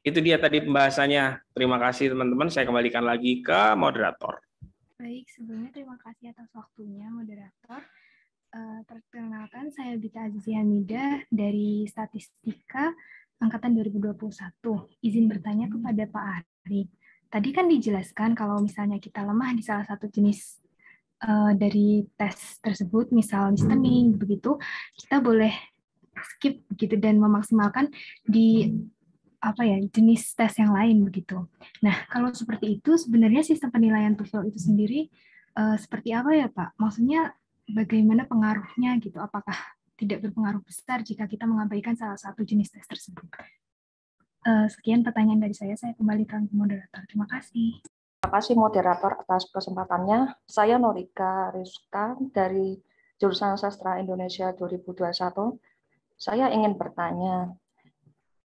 Itu dia tadi pembahasannya. Terima kasih teman-teman. Saya kembalikan lagi ke moderator. Baik, sebelumnya terima kasih atas waktunya moderator. Eh, perkenalkan, saya Bita Azizia Nida dari Statistika Angkatan 2021. Izin bertanya hmm. kepada Pak Ari. Tadi kan dijelaskan kalau misalnya kita lemah di salah satu jenis uh, dari tes tersebut, misal listening, begitu, kita boleh skip begitu dan memaksimalkan di apa ya jenis tes yang lain begitu. Nah kalau seperti itu sebenarnya sistem penilaian TOEFL itu sendiri uh, seperti apa ya Pak? Maksudnya bagaimana pengaruhnya gitu? Apakah tidak berpengaruh besar jika kita mengabaikan salah satu jenis tes tersebut. Uh, sekian pertanyaan dari saya. Saya kembalikan ke moderator. Terima kasih. Terima kasih moderator atas kesempatannya. Saya Norika Rizka dari jurusan Sastra Indonesia 2021. Saya ingin bertanya.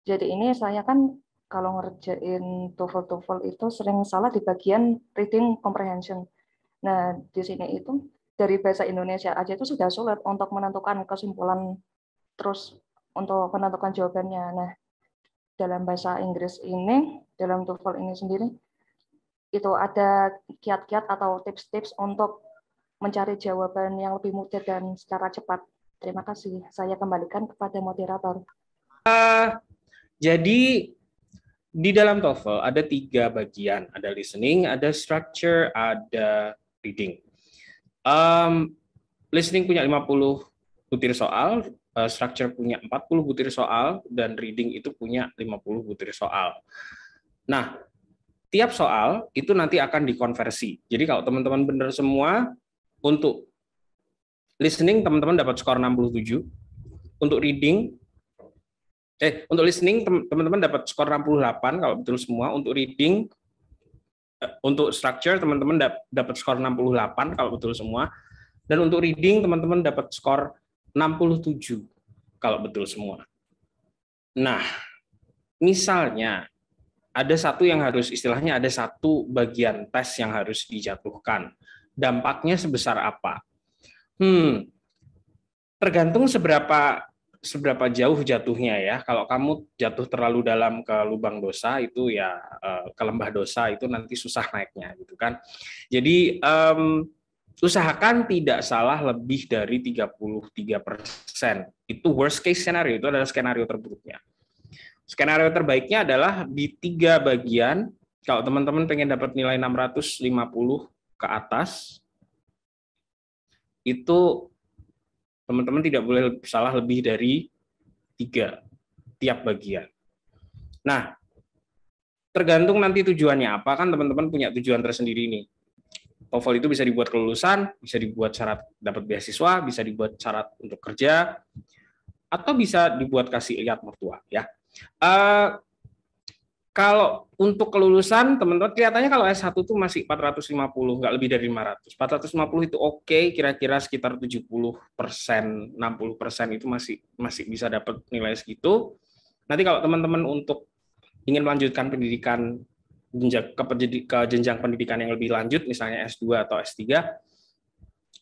Jadi ini saya kan kalau ngerjain TOEFL-TOEFL itu sering salah di bagian reading comprehension. Nah, di sini itu dari bahasa Indonesia aja itu sudah sulit untuk menentukan kesimpulan terus untuk menentukan jawabannya. Nah, dalam bahasa Inggris ini, dalam TOEFL ini sendiri, itu ada kiat-kiat atau tips-tips untuk mencari jawaban yang lebih mudah dan secara cepat. Terima kasih. Saya kembalikan kepada moderator. Uh, jadi di dalam TOEFL ada tiga bagian, ada listening, ada structure, ada reading. Um, listening punya 50 butir soal, uh, structure punya 40 butir soal, dan reading itu punya 50 butir soal. Nah, tiap soal itu nanti akan dikonversi. Jadi kalau teman-teman benar semua, untuk Listening teman-teman dapat skor 67. Untuk reading eh untuk listening teman-teman dapat skor 68 kalau betul semua. Untuk reading eh, untuk structure teman-teman dapat skor 68 kalau betul semua. Dan untuk reading teman-teman dapat skor 67 kalau betul semua. Nah, misalnya ada satu yang harus istilahnya ada satu bagian tes yang harus dijatuhkan. Dampaknya sebesar apa? Hmm, tergantung seberapa seberapa jauh jatuhnya ya. Kalau kamu jatuh terlalu dalam ke lubang dosa itu ya eh, ke lembah dosa itu nanti susah naiknya gitu kan. Jadi um, usahakan tidak salah lebih dari 33 persen. Itu worst case scenario itu adalah skenario terburuknya. Skenario terbaiknya adalah di tiga bagian. Kalau teman-teman pengen dapat nilai 650 ke atas, itu teman-teman tidak boleh salah lebih dari tiga tiap bagian. Nah, tergantung nanti tujuannya apa kan teman-teman punya tujuan tersendiri nih. TOEFL itu bisa dibuat kelulusan, bisa dibuat syarat dapat beasiswa, bisa dibuat syarat untuk kerja, atau bisa dibuat kasih lihat mertua ya. Uh, kalau untuk kelulusan, teman-teman kelihatannya kalau S1 itu masih 450, nggak lebih dari 500. 450 itu oke, okay, kira-kira sekitar 70 persen, 60 persen itu masih masih bisa dapat nilai segitu. Nanti kalau teman-teman untuk ingin melanjutkan pendidikan ke, ke jenjang pendidikan yang lebih lanjut, misalnya S2 atau S3,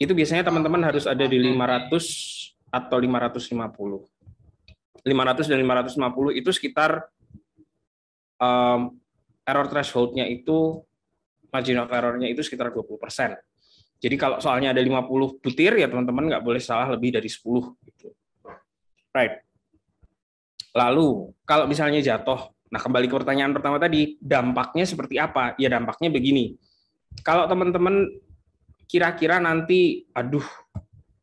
itu biasanya teman-teman harus ada di 500 atau 550. 500 dan 550 itu sekitar um, error threshold-nya itu margin of error-nya itu sekitar 20%. Jadi kalau soalnya ada 50 butir ya teman-teman nggak boleh salah lebih dari 10 gitu. Right. Lalu kalau misalnya jatuh, nah kembali ke pertanyaan pertama tadi, dampaknya seperti apa? Ya dampaknya begini. Kalau teman-teman kira-kira nanti aduh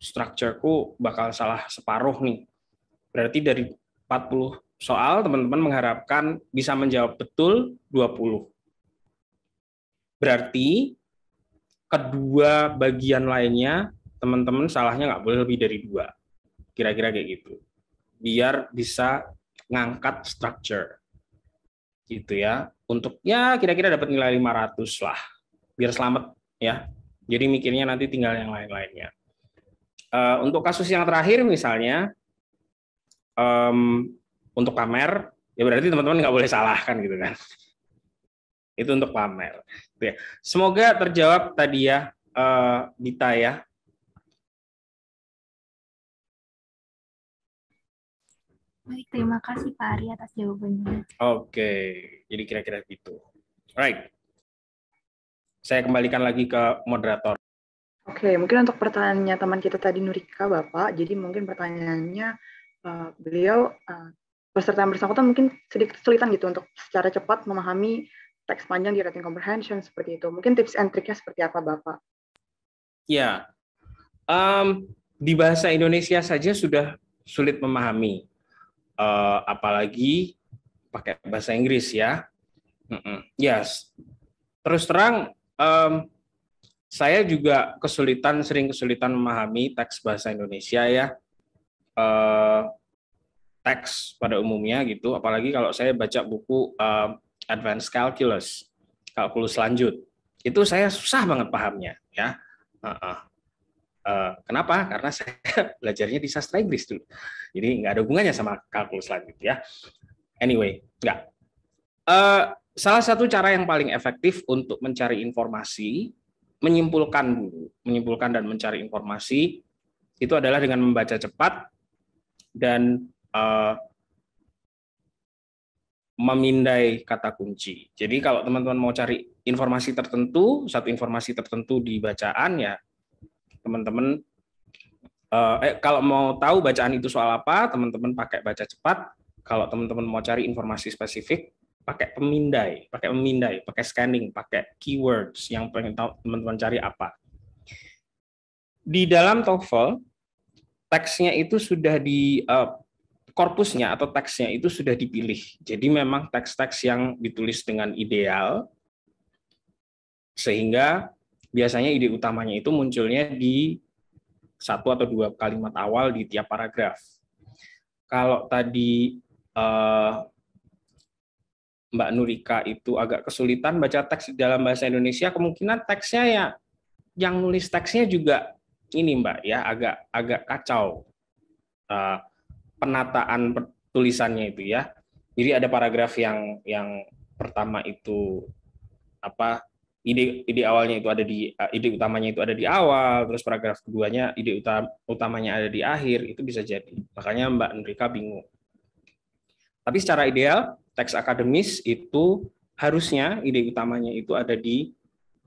structureku bakal salah separuh nih. Berarti dari 40 soal, teman-teman mengharapkan bisa menjawab betul 20. Berarti kedua bagian lainnya teman-teman salahnya nggak boleh lebih dari dua. Kira-kira kayak gitu. Biar bisa ngangkat structure. Gitu ya. Untuk ya kira-kira dapat nilai 500 lah. Biar selamat ya. Jadi mikirnya nanti tinggal yang lain-lainnya. Eh, untuk kasus yang terakhir misalnya, untuk pamer, ya berarti teman-teman nggak boleh salah kan gitu kan. Itu untuk pamer. Gitu ya. Semoga terjawab tadi ya, uh, ya. Baik, terima kasih Pak Ari atas jawabannya. Oke, jadi kira-kira gitu. Right. Saya kembalikan lagi ke moderator. Oke, mungkin untuk pertanyaannya teman kita tadi Nurika Bapak, jadi mungkin pertanyaannya uh, beliau uh, peserta yang bersangkutan mungkin sedikit kesulitan gitu untuk secara cepat memahami teks panjang di writing comprehension seperti itu. Mungkin tips and triknya seperti apa Bapak? Ya, um, di bahasa Indonesia saja sudah sulit memahami, uh, apalagi pakai bahasa Inggris ya. Yes, terus terang um, saya juga kesulitan, sering kesulitan memahami teks bahasa Indonesia ya. Uh, teks pada umumnya gitu, apalagi kalau saya baca buku uh, Advanced Calculus, kalkulus lanjut, itu saya susah banget pahamnya, ya. Uh -uh. Uh, kenapa? Karena saya belajarnya di sastra Inggris dulu, jadi nggak ada hubungannya sama kalkulus lanjut, ya. Anyway, nggak. Uh, salah satu cara yang paling efektif untuk mencari informasi, menyimpulkan dulu, menyimpulkan dan mencari informasi itu adalah dengan membaca cepat dan uh, memindai kata kunci. Jadi kalau teman-teman mau cari informasi tertentu, satu informasi tertentu di bacaan ya teman-teman eh, eh kalau mau tahu bacaan itu soal apa, teman-teman pakai baca cepat. Kalau teman-teman mau cari informasi spesifik, pakai pemindai, pakai memindai, pakai scanning, pakai keywords yang pengen tahu teman-teman cari apa. Di dalam TOEFL teksnya itu sudah di uh, korpusnya atau teksnya itu sudah dipilih. Jadi memang teks-teks yang ditulis dengan ideal sehingga biasanya ide utamanya itu munculnya di satu atau dua kalimat awal di tiap paragraf. Kalau tadi eh, Mbak Nurika itu agak kesulitan baca teks di dalam bahasa Indonesia, kemungkinan teksnya ya yang nulis teksnya juga ini Mbak ya agak agak kacau. Uh, penataan tulisannya itu ya. Jadi ada paragraf yang yang pertama itu apa ide ide awalnya itu ada di eh, ide utamanya itu ada di awal, terus paragraf keduanya ide utam, utamanya ada di akhir, itu bisa jadi. Makanya Mbak Enrika bingung. Tapi secara ideal teks akademis itu harusnya ide utamanya itu ada di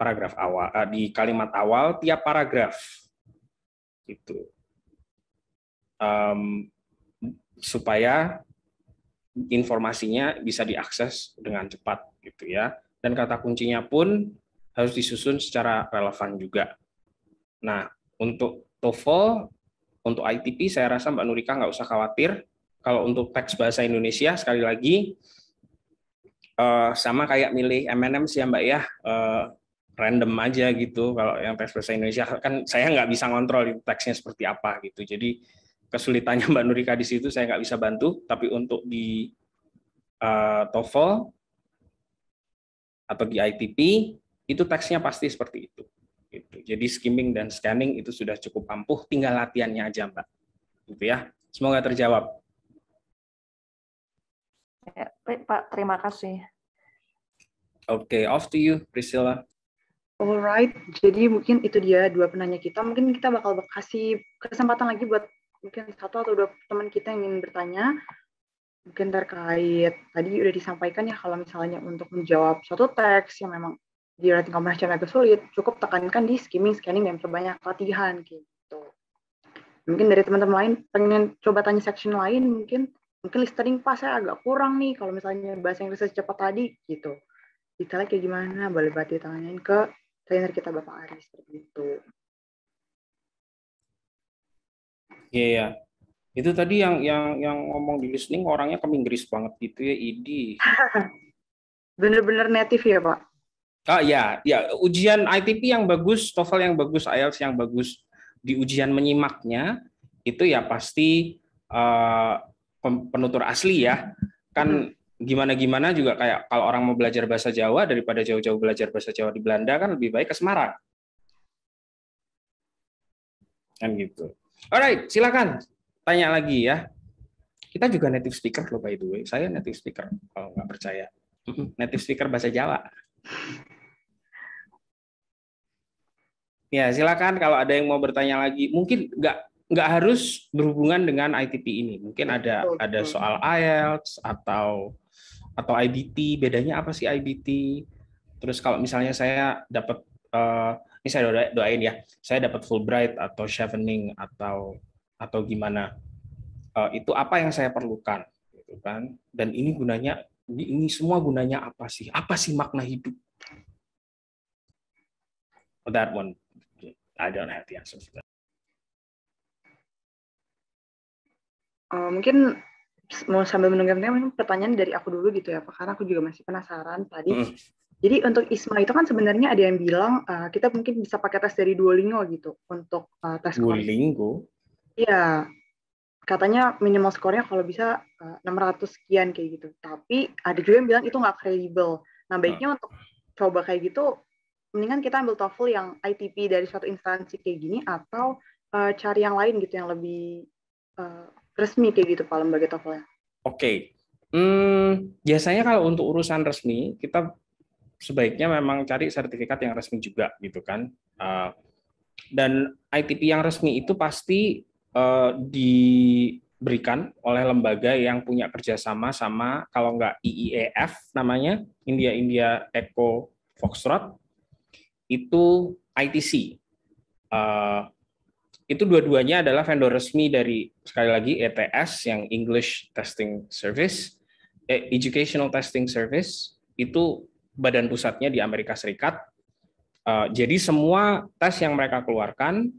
paragraf awal eh, di kalimat awal tiap paragraf gitu um, supaya informasinya bisa diakses dengan cepat gitu ya. Dan kata kuncinya pun harus disusun secara relevan juga. Nah, untuk TOEFL, untuk ITP saya rasa Mbak Nurika nggak usah khawatir. Kalau untuk teks bahasa Indonesia sekali lagi eh, sama kayak milih MNM sih ya Mbak ya eh, random aja gitu. Kalau yang teks bahasa Indonesia kan saya nggak bisa ngontrol teksnya seperti apa gitu. Jadi kesulitannya Mbak Nurika di situ saya nggak bisa bantu, tapi untuk di uh, TOEFL atau di ITP itu teksnya pasti seperti itu. Gitu. Jadi skimming dan scanning itu sudah cukup ampuh, tinggal latihannya aja Mbak. Gitu ya. Semoga terjawab. Ya, Pak, terima kasih. Oke, okay, off to you, Priscilla. Alright, jadi mungkin itu dia dua penanya kita. Mungkin kita bakal kasih kesempatan lagi buat mungkin satu atau dua teman kita yang ingin bertanya mungkin terkait tadi udah disampaikan ya kalau misalnya untuk menjawab suatu teks yang memang di rating comprehension agak sulit cukup tekankan di skimming scanning dan perbanyak latihan gitu mungkin dari teman-teman lain pengen coba tanya section lain mungkin mungkin listening pas saya agak kurang nih kalau misalnya bahasa Inggris cepat tadi gitu detailnya kayak gimana boleh berarti tanyain ke trainer kita Bapak Aris seperti itu Iya, yeah, yeah. itu tadi yang yang yang ngomong di listening orangnya ke Inggris banget gitu ya, ID. Bener-bener native ya, Pak? Ah ya, ya ujian ITP yang bagus, TOEFL yang bagus, IELTS yang bagus di ujian menyimaknya itu ya pasti uh, penutur asli ya. Kan hmm. gimana-gimana juga kayak kalau orang mau belajar bahasa Jawa daripada jauh-jauh belajar bahasa Jawa di Belanda kan lebih baik ke Semarang. Kan gitu. Alright, silakan tanya lagi ya. Kita juga native speaker loh by the way. Saya native speaker kalau nggak percaya. Native speaker bahasa Jawa. Ya silakan kalau ada yang mau bertanya lagi. Mungkin nggak nggak harus berhubungan dengan ITP ini. Mungkin ada ada soal IELTS atau atau IBT. Bedanya apa sih IBT? Terus kalau misalnya saya dapat uh, ini saya doa, doain ya saya dapat Fulbright atau Chevening atau atau gimana uh, itu apa yang saya perlukan gitu kan dan ini gunanya ini semua gunanya apa sih apa sih makna hidup that one I don't have the answer for that. Uh, mungkin mau sambil menunggu pertanyaan dari aku dulu gitu ya, Pak, karena aku juga masih penasaran tadi mm. Jadi untuk ISMA itu kan sebenarnya ada yang bilang uh, kita mungkin bisa pakai tes dari Duolingo gitu untuk uh, tes Duolingo. Iya. Katanya minimal skornya kalau bisa uh, eh, 600 sekian kayak gitu. Tapi ada juga yang bilang itu nggak kredibel. Nah, baiknya nah. untuk coba kayak gitu mendingan kita ambil TOEFL yang ITP dari suatu instansi kayak gini atau uh, cari yang lain gitu yang lebih uh, resmi kayak gitu Pak lembaga TOEFL-nya. Oke. Okay. Hmm, biasanya kalau untuk urusan resmi kita sebaiknya memang cari sertifikat yang resmi juga gitu kan. Ah, dan ITP yang resmi itu pasti eh, diberikan oleh lembaga yang punya kerjasama sama kalau nggak IIEF namanya India India Eco Foxtrot itu ITC. Ah, itu dua-duanya adalah vendor resmi dari sekali lagi ETS yang English Testing Service, eh, Educational Testing Service itu badan pusatnya di Amerika Serikat. Eh, jadi semua tes yang mereka keluarkan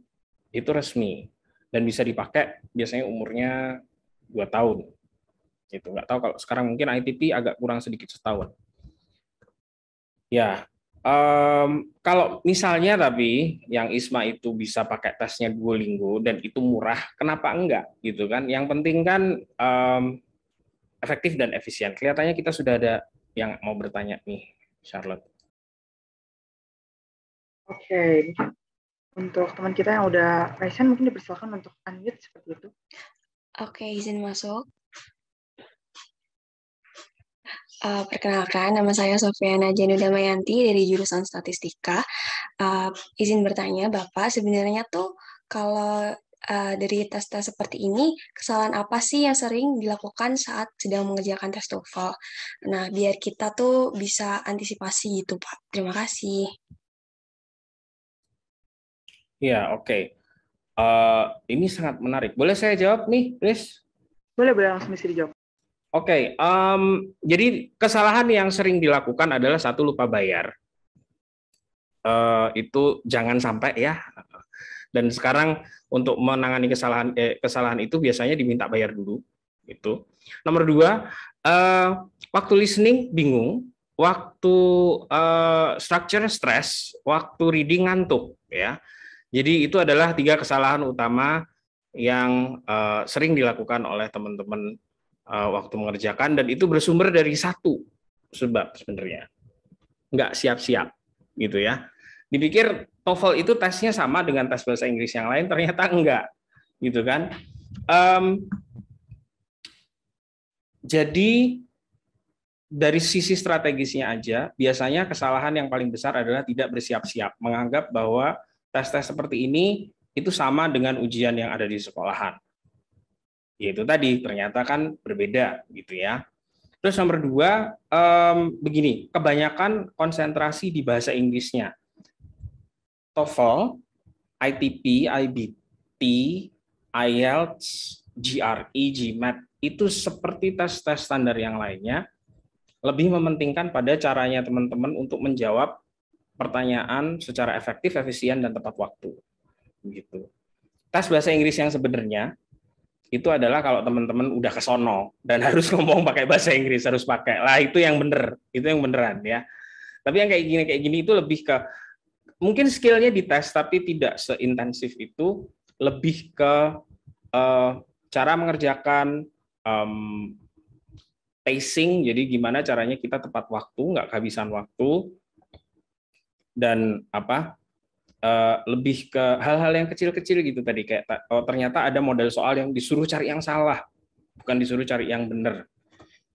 itu resmi dan bisa dipakai biasanya umurnya dua tahun. Itu nggak tahu kalau sekarang mungkin ITP agak kurang sedikit setahun. Ya, um, kalau misalnya tapi yang Isma itu bisa pakai tesnya Duolingo dan itu murah, kenapa enggak gitu kan? Yang penting kan um, efektif dan efisien. Kelihatannya kita sudah ada yang mau bertanya nih. Charlotte. Oke, okay. untuk teman kita yang udah present mungkin dipersilakan untuk unmute seperti itu. Oke, okay, izin masuk. Uh, perkenalkan, nama saya Sofiana Janu Damayanti dari jurusan Statistika. Uh, izin bertanya, Bapak, sebenarnya tuh kalau Eh, dari tes-tes seperti ini, kesalahan apa sih yang sering dilakukan saat sedang mengerjakan tes TOEFL? Nah, biar kita tuh bisa antisipasi gitu, Pak. Terima kasih. Ya, oke. Okay. Uh, eh, ini sangat menarik. Boleh saya jawab nih, please? Boleh, boleh langsung bisa dijawab. Oke, okay, um, jadi kesalahan yang sering dilakukan adalah satu lupa bayar. Uh, itu jangan sampai ya dan sekarang untuk menangani kesalahan eh, kesalahan itu biasanya diminta bayar dulu, itu. Nomor dua, uh, waktu listening bingung, waktu uh, structure stress, waktu reading ngantuk, ya. Jadi itu adalah tiga kesalahan utama yang uh, sering dilakukan oleh teman-teman uh, waktu mengerjakan dan itu bersumber dari satu sebab sebenarnya nggak siap-siap gitu ya dipikir TOEFL itu tesnya sama dengan tes bahasa Inggris yang lain, ternyata enggak, gitu kan? Um, jadi dari sisi strategisnya aja, biasanya kesalahan yang paling besar adalah tidak bersiap-siap, menganggap bahwa tes-tes seperti ini itu sama dengan ujian yang ada di sekolahan. Yaitu tadi ternyata kan berbeda gitu ya. Terus nomor dua, um, begini, kebanyakan konsentrasi di bahasa Inggrisnya. TOEFL, ITP, IBT, IELTS, GRE, GMAT itu seperti tes-tes standar yang lainnya, lebih mementingkan pada caranya teman-teman untuk menjawab pertanyaan secara efektif, efisien, dan tepat waktu. Gitu. Tes bahasa Inggris yang sebenarnya itu adalah kalau teman-teman udah ke sono dan harus ngomong pakai bahasa Inggris harus pakai lah itu yang bener itu yang beneran ya tapi yang kayak gini kayak gini itu lebih ke mungkin skillnya dites tapi tidak seintensif itu lebih ke uh, cara mengerjakan um, pacing jadi gimana caranya kita tepat waktu nggak kehabisan waktu dan apa uh, lebih ke hal-hal yang kecil-kecil gitu tadi kayak oh ternyata ada model soal yang disuruh cari yang salah bukan disuruh cari yang benar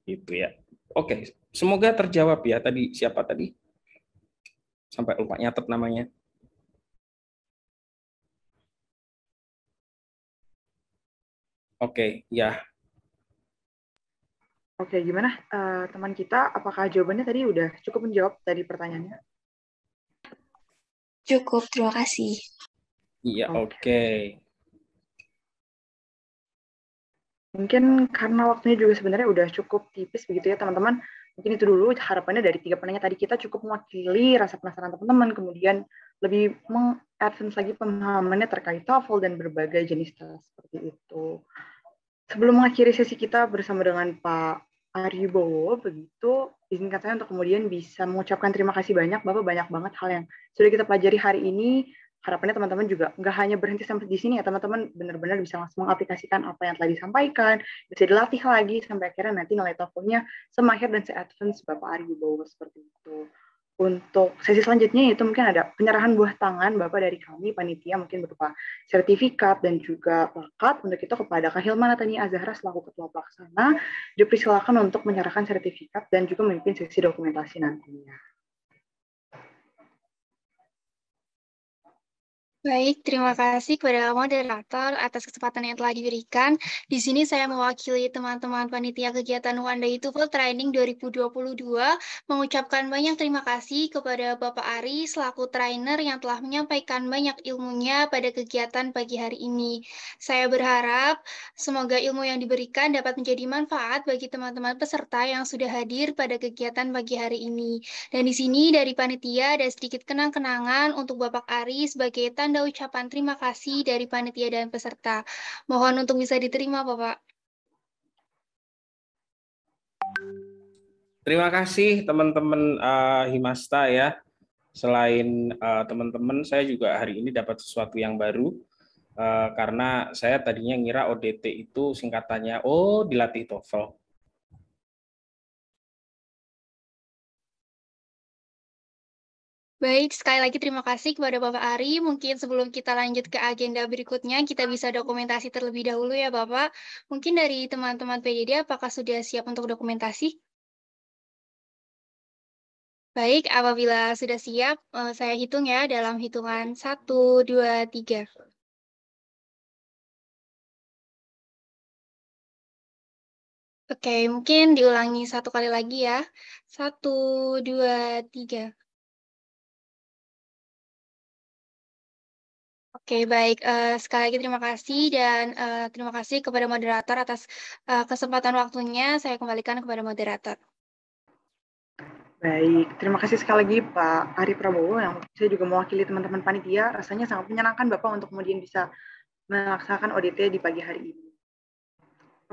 gitu ya oke semoga terjawab ya tadi siapa tadi sampai lupa nyatet namanya. Oke, okay, ya. Oke, okay, gimana uh, teman kita? Apakah jawabannya tadi udah cukup menjawab tadi pertanyaannya? Cukup, terima kasih. Iya, oke. Okay. Mungkin karena waktunya juga sebenarnya udah cukup tipis begitu ya teman-teman mungkin itu dulu harapannya dari tiga penanya tadi kita cukup mewakili rasa penasaran teman-teman kemudian lebih mengadvance lagi pemahamannya terkait TOEFL dan berbagai jenis tes seperti itu sebelum mengakhiri sesi kita bersama dengan Pak Bowo begitu izinkan saya untuk kemudian bisa mengucapkan terima kasih banyak Bapak banyak banget hal yang sudah kita pelajari hari ini harapannya teman-teman juga nggak hanya berhenti sampai di sini ya teman-teman benar-benar bisa langsung mengaplikasikan apa yang telah disampaikan bisa dilatih lagi sampai akhirnya nanti nilai tokonya semahir dan se-advance Bapak Ari Wibowo seperti itu untuk sesi selanjutnya itu mungkin ada penyerahan buah tangan Bapak dari kami panitia mungkin berupa sertifikat dan juga plakat untuk itu kepada Kahilman Natani Azahra selaku ketua pelaksana dipersilakan untuk menyerahkan sertifikat dan juga memimpin sesi dokumentasi nantinya. Baik, terima kasih kepada moderator atas kesempatan yang telah diberikan. Di sini saya mewakili teman-teman panitia kegiatan One Day Full Training 2022 mengucapkan banyak terima kasih kepada Bapak Ari selaku trainer yang telah menyampaikan banyak ilmunya pada kegiatan pagi hari ini. Saya berharap semoga ilmu yang diberikan dapat menjadi manfaat bagi teman-teman peserta yang sudah hadir pada kegiatan pagi hari ini. Dan di sini dari panitia ada sedikit kenang-kenangan untuk Bapak Ari sebagai tan tanda ucapan terima kasih dari panitia dan peserta. Mohon untuk bisa diterima, Bapak. Terima kasih teman-teman uh, Himasta ya. Selain uh, teman-teman, saya juga hari ini dapat sesuatu yang baru. Uh, karena saya tadinya ngira ODT itu singkatannya, oh dilatih TOEFL. Baik, sekali lagi terima kasih kepada Bapak Ari. Mungkin sebelum kita lanjut ke agenda berikutnya, kita bisa dokumentasi terlebih dahulu ya Bapak. Mungkin dari teman-teman PDD, apakah sudah siap untuk dokumentasi? Baik, apabila sudah siap, eh, saya hitung ya dalam hitungan 1, 2, 3. Oke, mungkin diulangi satu kali lagi ya. Satu, dua, tiga. Oke, baik. Uh, sekali lagi terima kasih dan uh, terima kasih kepada moderator atas uh, kesempatan waktunya. Saya kembalikan kepada moderator. Baik, terima kasih sekali lagi Pak Ari Prabowo yang saya juga mewakili teman-teman panitia. Rasanya sangat menyenangkan Bapak untuk kemudian bisa melaksanakan ODT di pagi hari ini.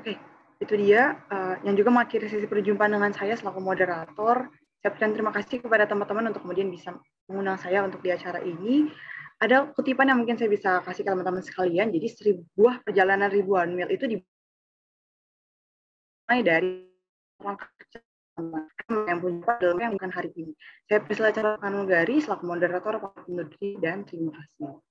Oke, itu dia uh, yang juga mengakhiri sesi perjumpaan dengan saya selaku moderator. Saya berikan terima kasih kepada teman-teman untuk kemudian bisa mengundang saya untuk di acara ini ada kutipan yang mungkin saya bisa kasih ke teman-teman sekalian. Jadi seribu perjalanan ribuan mil itu dimulai dari orang yang punya dalam yang bukan hari ini. Saya Priscilla Cara Kanugari, selaku moderator Pak dan terima kasih.